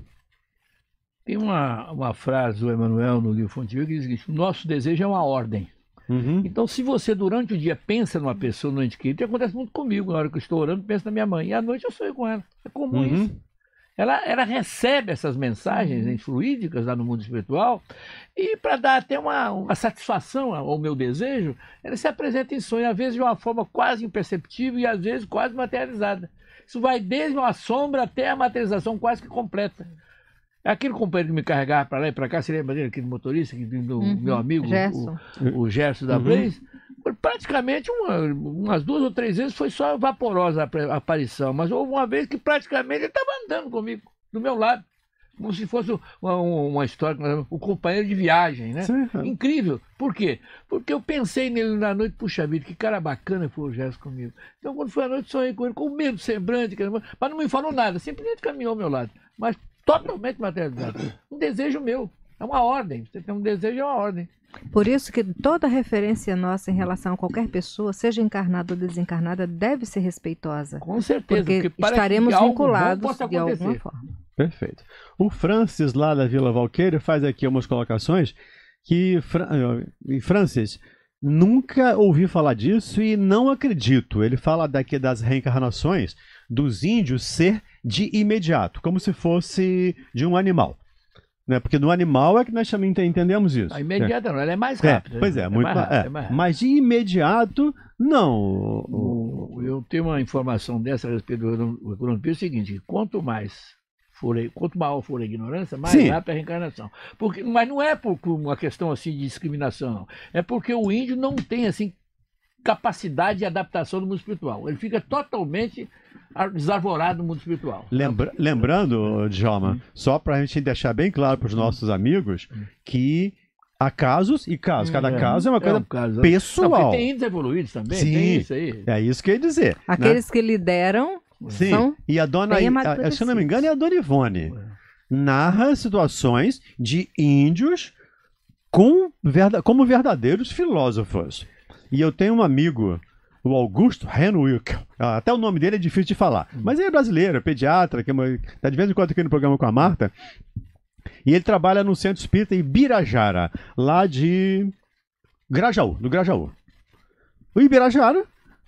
D: tem uma, uma frase do Emanuel no livro Fontinho que diz que o nosso desejo é uma ordem. Uhum. Então, se você durante o dia pensa numa pessoa, no ente querido, acontece muito comigo. Na hora que eu estou orando, penso na minha mãe. E à noite eu sonho com ela. É comum uhum. isso. Ela, ela recebe essas mensagens né, fluídicas lá no mundo espiritual e para dar até uma, uma satisfação ao meu desejo, ela se apresenta em sonho, às vezes de uma forma quase imperceptível e às vezes quase materializada. Isso vai desde uma sombra até a materialização quase que completa. Aquele companheiro que me carregava para lá e para cá, você lembra dele, aquele motorista, que, uhum. meu amigo, Gerson. O, o Gerson da uhum. Blaze? Praticamente uma, umas duas ou três vezes foi só vaporosa a aparição, mas houve uma vez que praticamente ele estava andando comigo, do meu lado. Como se fosse uma, uma história, o companheiro de viagem, né? Sim. É. Incrível. Por quê? Porque eu pensei nele na noite, puxa vida, que cara bacana foi o Gerson comigo. Então, quando foi à noite, sonhei com ele, com medo sembrante, semblante, mas não me falou nada, simplesmente caminhou ao meu lado. Mas totalmente materializado. Um desejo meu. É uma ordem. Você tem um desejo, é uma ordem.
E: Por isso que toda referência nossa em relação a qualquer pessoa, seja encarnada ou desencarnada, deve ser respeitosa. Com certeza. Porque, porque estaremos vinculados de alguma forma.
C: Perfeito. O Francis, lá da Vila Valqueiro, faz aqui umas colocações que... Eh, Francis, nunca ouvi falar disso e não acredito. Ele fala daqui das reencarnações, dos índios ser de imediato, como se fosse de um animal. Né? Porque no animal é que nós também entendemos isso. A né? imediata não, ela é
E: mais é, rápida. É, pois é, é muito mais, rápido, é. mais é. Mas
C: de imediato, não. O, eu
D: tenho uma informação dessa a respeito do economia, é o seguinte, quanto mais for, quanto maior for a ignorância, mais Sim. rápida é a reencarnação. Porque, mas não é por uma questão assim de discriminação, não. É porque o índio não tem assim capacidade de adaptação do mundo espiritual. Ele fica totalmente desarvorado no mundo espiritual.
C: Lembra lembrando, Djalma, só para a gente deixar bem claro para os nossos amigos que Há casos e casos. Cada é, caso é uma é coisa é um caso. pessoal. Não, tem
E: índios evoluídos também, Sim, tem isso aí.
C: É isso que eu ia dizer. Né? Aqueles né?
E: que lideram Sim. são E a dona, a, se eu não
C: me engano, é a dona Ivone. Narra situações de índios com, como verdadeiros filósofos. E eu tenho um amigo o Augusto Henwick. Ah, até o nome dele é difícil de falar. Hum. Mas ele é brasileiro, é pediatra, que está é de vez em quando aqui no programa com a Marta. E ele trabalha no Centro Espírita em Birajara, lá de Grajaú, no Grajaú. O Ibirajara,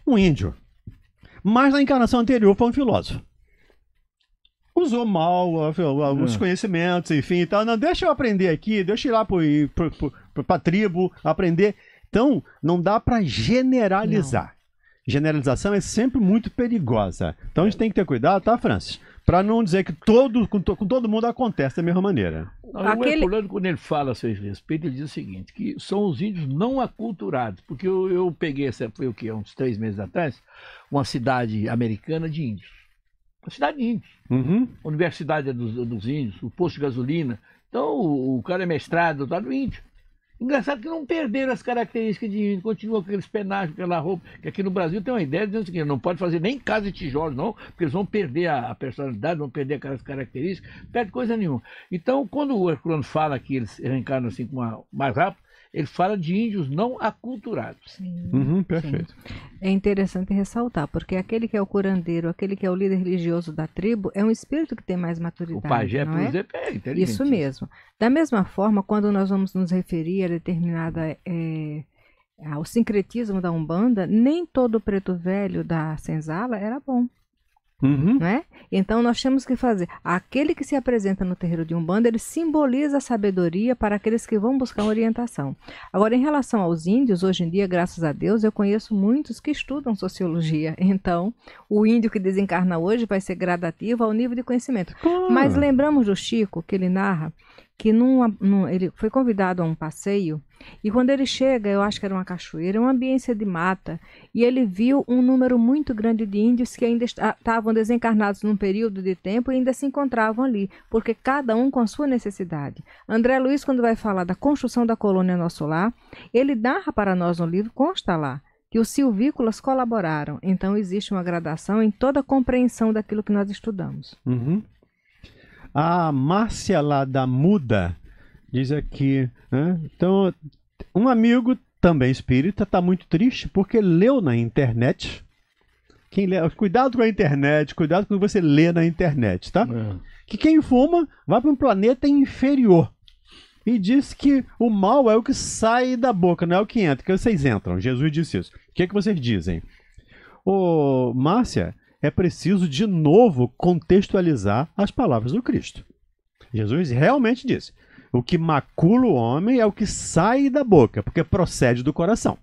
C: um índio. Mas na encarnação anterior foi um filósofo. Usou mal os é. conhecimentos, enfim e tal. Não, deixa eu aprender aqui, deixa eu ir lá para a tribo, aprender. Então, não dá para generalizar. Não. Generalização é sempre muito perigosa. Então a gente é. tem que ter cuidado, tá, Francis? Para não dizer que todo, com, com, todo mundo acontece da mesma maneira. Aquele...
D: O Herculano, quando ele fala a seu respeito, ele diz o seguinte, que são os índios não aculturados. Porque eu, eu peguei, essa, foi o que, uns três meses atrás, uma cidade americana de índios. Uma cidade de índios. Uhum. A universidade é dos, dos, índios, o posto de gasolina. Então o, o cara é mestrado, no tá, índio. Engraçado que não perderam as características de índio, continuam com aqueles penachos, aquela roupa, que aqui no Brasil tem uma ideia de o seguinte, não pode fazer nem casa de tijolos, não, porque eles vão perder a, personalidade, vão perder aquelas características, perde coisa nenhuma. Então, quando o Herculano fala que eles reencarnam assim com uma, mais rápido, ele fala de índios não aculturados. Sim, uhum, perfeito. Sim.
E: É interessante ressaltar, porque aquele que é o curandeiro, aquele que é o líder religioso da tribo, é um espírito que tem mais maturidade. O pajé, por é? exemplo,
D: é inteligente. Isso
E: mesmo. Da mesma forma, quando nós vamos nos referir a determinada. É, ao sincretismo da Umbanda, nem todo preto velho da senzala era bom. Uhum. Né? Então nós temos que fazer. Aquele que se apresenta no terreiro de Umbanda, ele simboliza a sabedoria para aqueles que vão buscar orientação. Agora, em relação aos índios, hoje em dia, graças a Deus, eu conheço muitos que estudam sociologia. Então, o índio que desencarna hoje vai ser gradativo ao nível de conhecimento. Ah. Mas lembramos do Chico, que ele narra que num, ele foi convidado a um passeio e quando ele chega, eu acho que era uma cachoeira, uma ambiência de mata, e ele viu um número muito grande de índios que ainda estavam desencarnados num período de tempo e ainda se encontravam ali, porque cada um com a sua necessidade. André Luiz, quando vai falar da construção da colônia Nosso Lar, ele narra para nós no livro, consta lá, que os silvícolas colaboraram. Então existe uma gradação em toda a compreensão daquilo que nós estudamos.
C: Uhum. A Márcia lá da Muda diz aqui, né? Então, um amigo também espírita está muito triste porque leu na internet. Quem lê, cuidado com a internet, cuidado com você lê na internet, tá? É. Que quem fuma vai para um planeta inferior. E diz que o mal é o que sai da boca, não é o que entra, que vocês entram. Jesus disse isso. O que, é que vocês dizem? Ô, Márcia, é preciso de novo contextualizar as palavras do Cristo. Jesus realmente disse: o que macula o homem é o que sai da boca, porque procede do coração.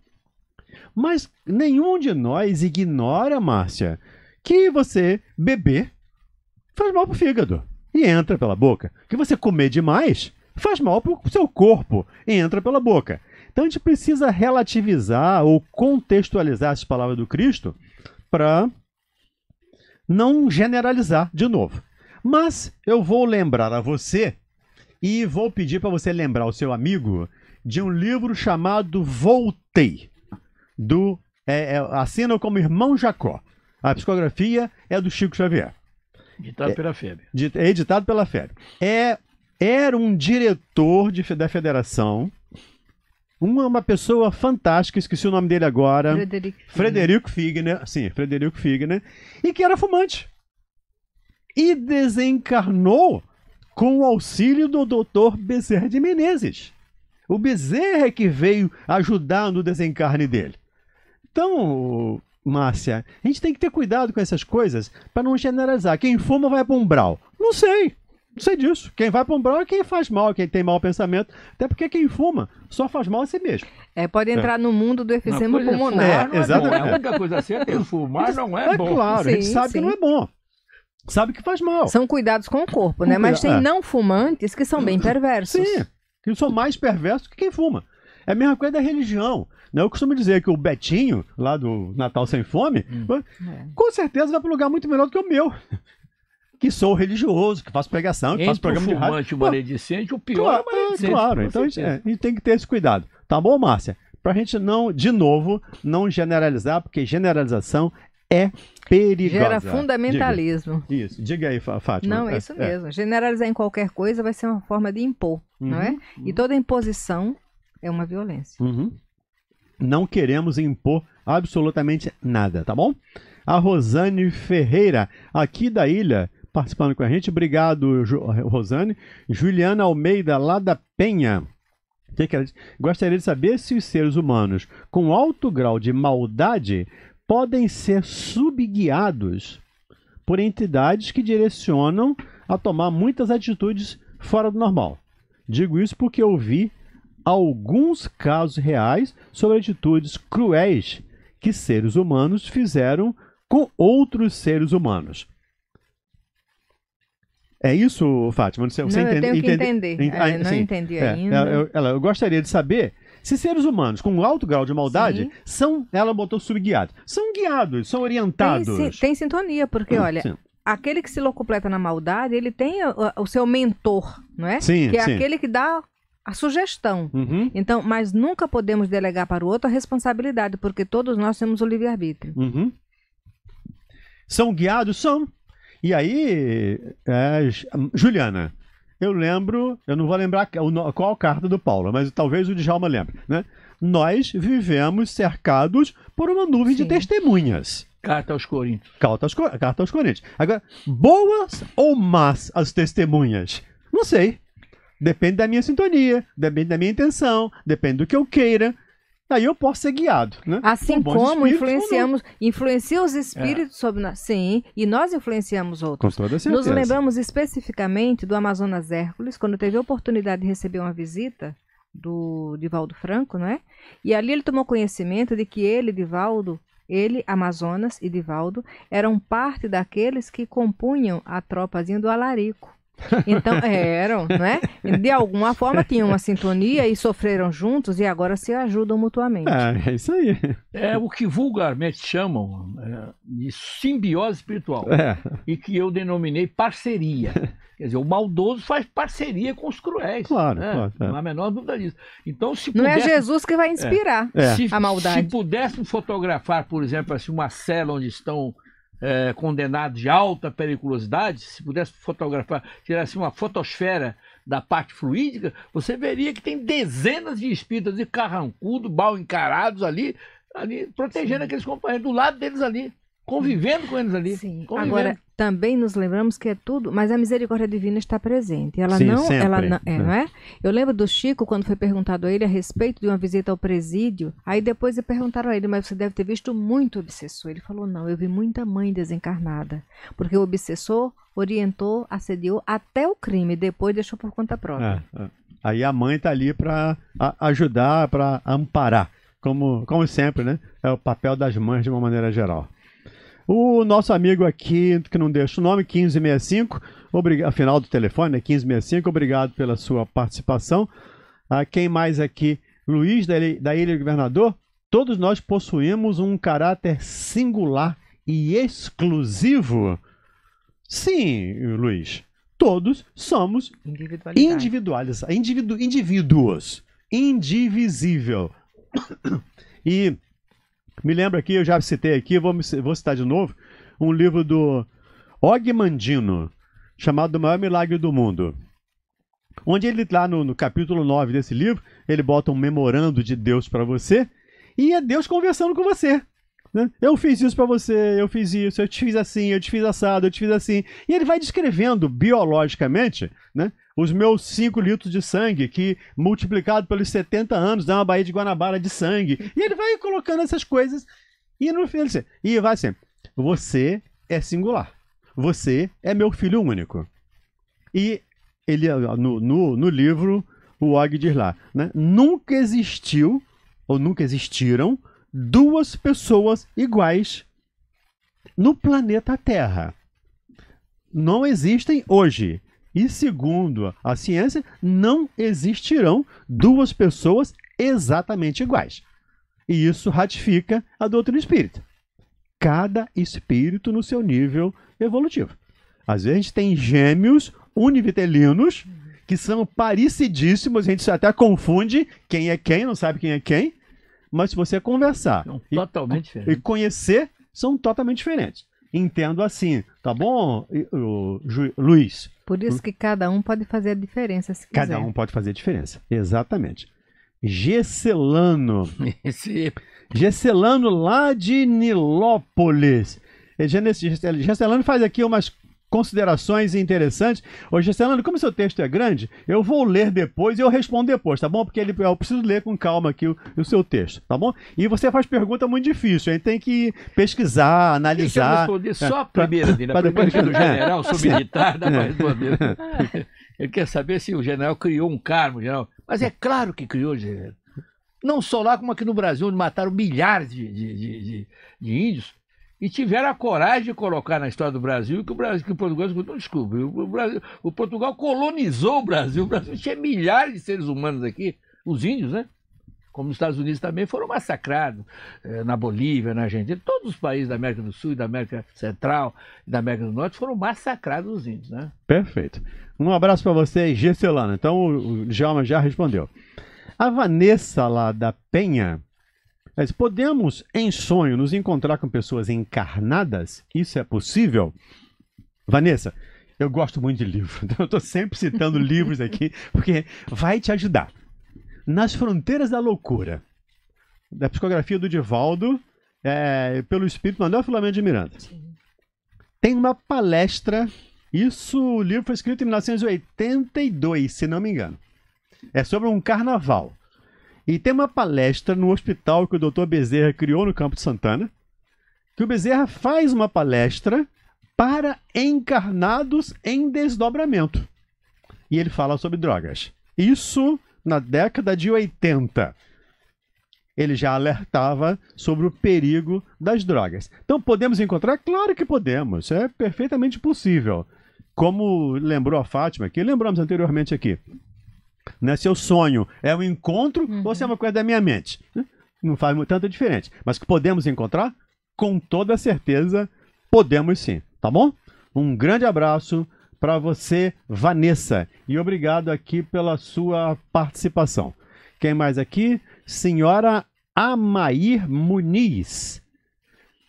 C: Mas nenhum de nós ignora, Márcia, que você beber faz mal para o fígado e entra pela boca. Que você comer demais faz mal para o seu corpo e entra pela boca. Então a gente precisa relativizar ou contextualizar as palavras do Cristo para não generalizar de novo. Mas eu vou lembrar a você e vou pedir para você lembrar o seu amigo de um livro chamado Voltei, do é, é, assina como Irmão Jacó. A psicografia é do Chico Xavier.
D: Editado é, pela FEB.
C: Editado pela FEB. É, era um diretor de, da federação um é uma pessoa fantástica, esqueci o nome dele agora. Frederico Figner. sim, Frederico Figner, e que era fumante. E desencarnou com o auxílio do Dr. Bezerra de Menezes. O Bezerra é que veio ajudar no desencarne dele. Então, Márcia, a gente tem que ter cuidado com essas coisas para não generalizar. Quem fuma vai para um brau. Não sei. Não sei disso. Quem vai para um umbral é quem faz mal, quem tem mau pensamento. Até porque quem fuma só faz mal a si mesmo. É, pode entrar é. no mundo do efizema pulmonar. é, é, é exatamente. Bom. A única
D: coisa certa é fumar não é, é bom. É claro, sim, a gente sabe sim. que
E: não é bom sabe que faz mal. São cuidados com o corpo, né? Mas tem não fumantes que são bem perversos.
C: Sim, que são mais perversos que quem fuma. É a mesma coisa da religião. Né? Eu costumo dizer que o Betinho, lá do Natal Sem Fome, hum. com certeza vai para um lugar muito melhor do que o meu que sou religioso, que faço pregação, que Entre faço programa o de rádio. o
D: maledicente, o pior é claro, então, é, Claro, então é, gente
C: tem que ter esse cuidado. Tá bom, Márcia? Pra gente não, de novo, não generalizar, porque generalização é perigosa. Gera fundamentalismo. Diga. Isso, diga aí, Fátima. Não, é isso é. mesmo.
E: É. Generalizar em qualquer coisa vai ser uma forma de impor, uhum, não é? Uhum. E toda imposição é uma violência.
C: Uhum. Não queremos impor absolutamente nada, tá bom? A Rosane Ferreira, aqui da ilha, participando com a gente. Obrigado, Rosane. Juliana Almeida, lá da Penha. Que que ela... Gostaria de saber se os seres humanos com alto grau de maldade podem ser subguiados por entidades que direcionam a tomar muitas atitudes fora do normal. Digo isso porque eu vi alguns casos reais sobre atitudes cruéis que seres humanos fizeram com outros seres humanos. É isso, Fátima? Você, você não, entende, eu tenho que entender. Ent, é, não entendi é, ainda. Ela, ela, eu gostaria de saber se seres humanos com alto grau de maldade sim. são, ela botou subguiados, são guiados, são orientados. Tem,
E: tem sintonia, porque, ah, olha, sim. aquele que se locupleta na maldade, ele tem o, o seu mentor, não é? Sim, que é sim. aquele que dá a sugestão. Uhum. Então, mas nunca podemos delegar para o outro a responsabilidade, porque todos nós temos o livre-arbítrio.
A: Uhum.
C: São guiados? São. E aí, é, Juliana, eu lembro, eu não vou lembrar qual carta do Paulo, mas talvez o Djalma lembre, né? Nós vivemos cercados por uma nuvem Sim. de testemunhas. Carta aos Coríntios. Carta aos, carta aos Coríntios. Agora, boas ou más as testemunhas? Não sei. Depende da minha sintonia, depende da minha intenção, depende do que eu queira. Daí eu posso ser guiado, né? Assim Com como influenciamos,
E: influencia os espíritos é. sobre nós. Sim, e nós influenciamos outros.
B: Com toda certeza. Nos lembramos
E: especificamente do Amazonas Hércules, quando teve a oportunidade de receber uma visita do Divaldo Franco, não é? E ali ele tomou conhecimento de que ele, Divaldo, ele, Amazonas e Divaldo eram parte daqueles que compunham a tropazinha do Alarico. Então, <laughs> eram, né? De alguma forma tinham uma sintonia e sofreram juntos e agora se ajudam mutuamente.
C: É, é isso aí.
D: É o que vulgarmente chamam é, de simbiose espiritual é. e que eu denominei parceria. Quer dizer, o maldoso faz parceria com os cruéis. Claro, né? claro. Não há a menor dúvida disso. Então, se Não é pudesse... é Jesus que vai é. inspirar a maldade. Se, se pudéssemos fotografar, por exemplo, assim, uma cela onde estão é, condenado de alta periculosidade, se pudesse fotografar, tirasse uma fotosfera da parte fluídica, você veria que tem dezenas de espíritas de carrancudo, mal encarados ali, ali protegendo Sim. aqueles companheiros, do lado deles ali convivendo com eles ali. Sim. Agora,
E: também nos lembramos que é tudo, mas a misericórdia divina está presente. Ela Sim, não, sempre. ela não é, é, não é, Eu lembro do Chico quando foi perguntado a ele a respeito de uma visita ao presídio. Aí depois perguntaram a ele, mas você deve ter visto muito obsessor. Ele falou: "Não, eu vi muita mãe desencarnada, porque o obsessor orientou, assediou até o crime, depois deixou por conta própria."
C: É, é. Aí a mãe está ali para ajudar, para amparar, como, como sempre, né? É o papel das mães de uma maneira geral. O nosso amigo aqui, que não deixa o nome, 1565, obriga... final do telefone, né? 1565, obrigado pela sua participação. Ah, quem mais aqui? Luiz, da Ilha, da Ilha do Governador. Todos nós possuímos um caráter singular e exclusivo. Sim, Luiz. Todos somos individuais, individu, indivíduos, indivisível. <coughs> E me lembra aqui, eu já citei aqui, vou, vou citar de novo, um livro do Og Mandino, chamado O Maior Milagre do Mundo. Onde ele, lá no, no capítulo 9 desse livro, ele bota um memorando de Deus para você e é Deus conversando com você. Né? Eu fiz isso para você, eu fiz isso, eu te fiz assim, eu te fiz assado, eu te fiz assim. E ele vai descrevendo biologicamente né, os meus 5 litros de sangue, que multiplicado pelos 70 anos dá uma baía de Guanabara de sangue. E ele vai colocando essas coisas e no fim ele assim, e vai assim: você é singular. Você é meu filho único. E ele no, no, no livro o Og diz lá, né? Nunca existiu ou nunca existiram duas pessoas iguais no planeta Terra. Não existem hoje. E segundo a ciência, não existirão duas pessoas exatamente iguais. E isso ratifica a doutrina espírita. Cada espírito no seu nível evolutivo. Às vezes a gente tem gêmeos univitelinos que são parecidíssimos, a gente até confunde quem é quem, não sabe quem é quem, mas se você conversar são e, e conhecer, são totalmente diferentes entendo assim, tá bom, Luiz?
E: Por isso que cada um pode fazer a diferença, se cada quiser. Cada um
C: pode fazer a diferença, exatamente. Gesselano. <laughs> É Gesselano lá de Nilópolis. Gesselano faz aqui umas considerações interessantes. Ô, Gesselando, como seu texto é grande, eu vou ler depois e eu respondo depois, tá bom? Porque ele, eu preciso ler com calma aqui o, o seu texto, tá bom? E você faz pergunta muito difícil, Aí Tem que pesquisar, analisar. Deixa eu responder só a é, primeira, Dina. A primeira do general, sou militar, dá pra responder.
D: <laughs> Ele quer saber se o general criou um cargo, general. Mas é claro que criou, general. Não só lá, como aqui no Brasil, onde mataram milhares de, de, de, de índios, e tiveram a coragem de colocar na história do Brasil que o Brasil que o Portugal não descobriu. O, Brasil, o Portugal colonizou o Brasil. O Brasil tinha milhares de seres humanos aqui, os índios, né? Como os Estados Unidos também foram massacrados eh, na Bolívia, na Argentina, todos os países da América do Sul, da América Central e da América do Norte foram massacrados os índios, né?
C: Perfeito. Um abraço para você, Gesselana. Então o, o Djalma já respondeu. A Vanessa lá da Penha mas podemos, em sonho, nos encontrar com pessoas encarnadas? Isso é possível? Vanessa, eu gosto muito de livro, <laughs> então eu estou sempre citando livros aqui, porque vai te ajudar. Nas Fronteiras da Loucura, da psicografia do Divaldo, é, pelo Espírito Manuel Filomeno de Miranda. Sim. Tem uma palestra, isso, o livro foi escrito em 1982, se não me engano. É sobre um carnaval. E tem uma palestra no hospital que o Dr. Bezerra criou no Campo de Santana, que o Bezerra faz uma palestra para encarnados em desdobramento. E ele fala sobre drogas. Isso na década de 80. Ele já alertava sobre o perigo das drogas. Então podemos encontrar? Claro que podemos. É perfeitamente possível. Como lembrou a Fátima aqui, lembramos anteriormente aqui. Né? Seu sonho é um encontro uhum. ou se é uma coisa da minha mente. Não faz tanto diferente. Mas que podemos encontrar? Com toda certeza, podemos sim. Tá bom? Um grande abraço para você, Vanessa. E obrigado aqui pela sua participação. Quem mais aqui? Senhora Amair Muniz,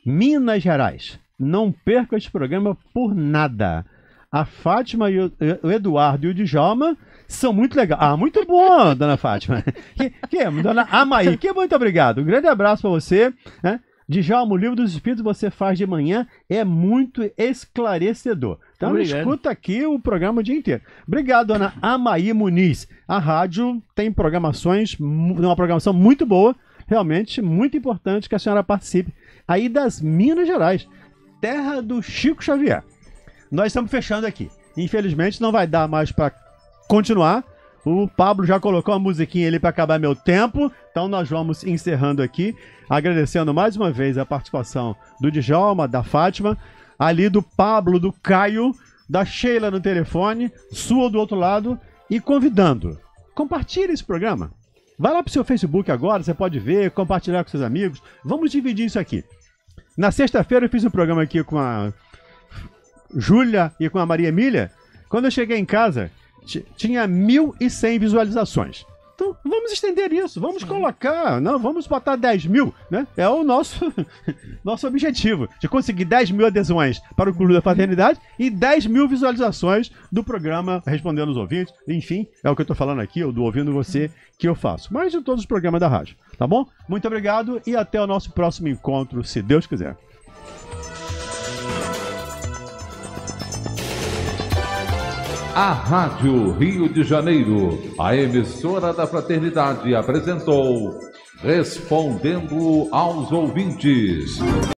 C: Minas Gerais. Não perca esse programa por nada. A Fátima e o, Eduardo e o Djalma são muito legais. Ah, muito bom, <laughs> dona Fátima. Que, que, dona Amaí, que muito obrigado. Um grande abraço para você. Né? Djalma, o livro dos Espíritos você faz de manhã é muito esclarecedor. Então Obrigado. escuta aqui o programa o dia inteiro. Obrigado, dona Amaí Muniz. A rádio tem programações, uma programação muito boa, realmente muito importante que a senhora participe aí das Minas Gerais, terra do Chico Xavier. Nós estamos fechando aqui. Infelizmente não vai dar mais para continuar. O Pablo já colocou uma musiquinha ali para acabar meu tempo, então nós vamos encerrando aqui, agradecendo mais uma vez a participação do Djalma, da Fátima, ali do Pablo, do Caio, da Sheila no telefone, sua do outro lado e convidando. Compartilhe esse programa. Vai lá para o seu Facebook agora, você pode ver, compartilhar com seus amigos. Vamos dividir isso aqui. Na sexta-feira eu fiz um programa aqui com a Júlia e com a Maria Emília, quando eu cheguei em casa, tinha 1.100 visualizações. Então, vamos estender isso, vamos Sim. colocar, não, vamos botar 10 mil, né? É o nosso, <laughs> nosso objetivo, de conseguir 10 mil adesões para o Clube da Fraternidade e 10 mil visualizações do programa Respondendo os Ouvintes. Enfim, é o que eu estou falando aqui, eu do Ouvindo Você, que eu faço. Mas de todos os programas da rádio, tá bom? Muito obrigado e até o nosso próximo encontro, se Deus quiser.
B: A Rádio Rio de Janeiro, a emissora da fraternidade, apresentou Respondendo aos Ouvintes.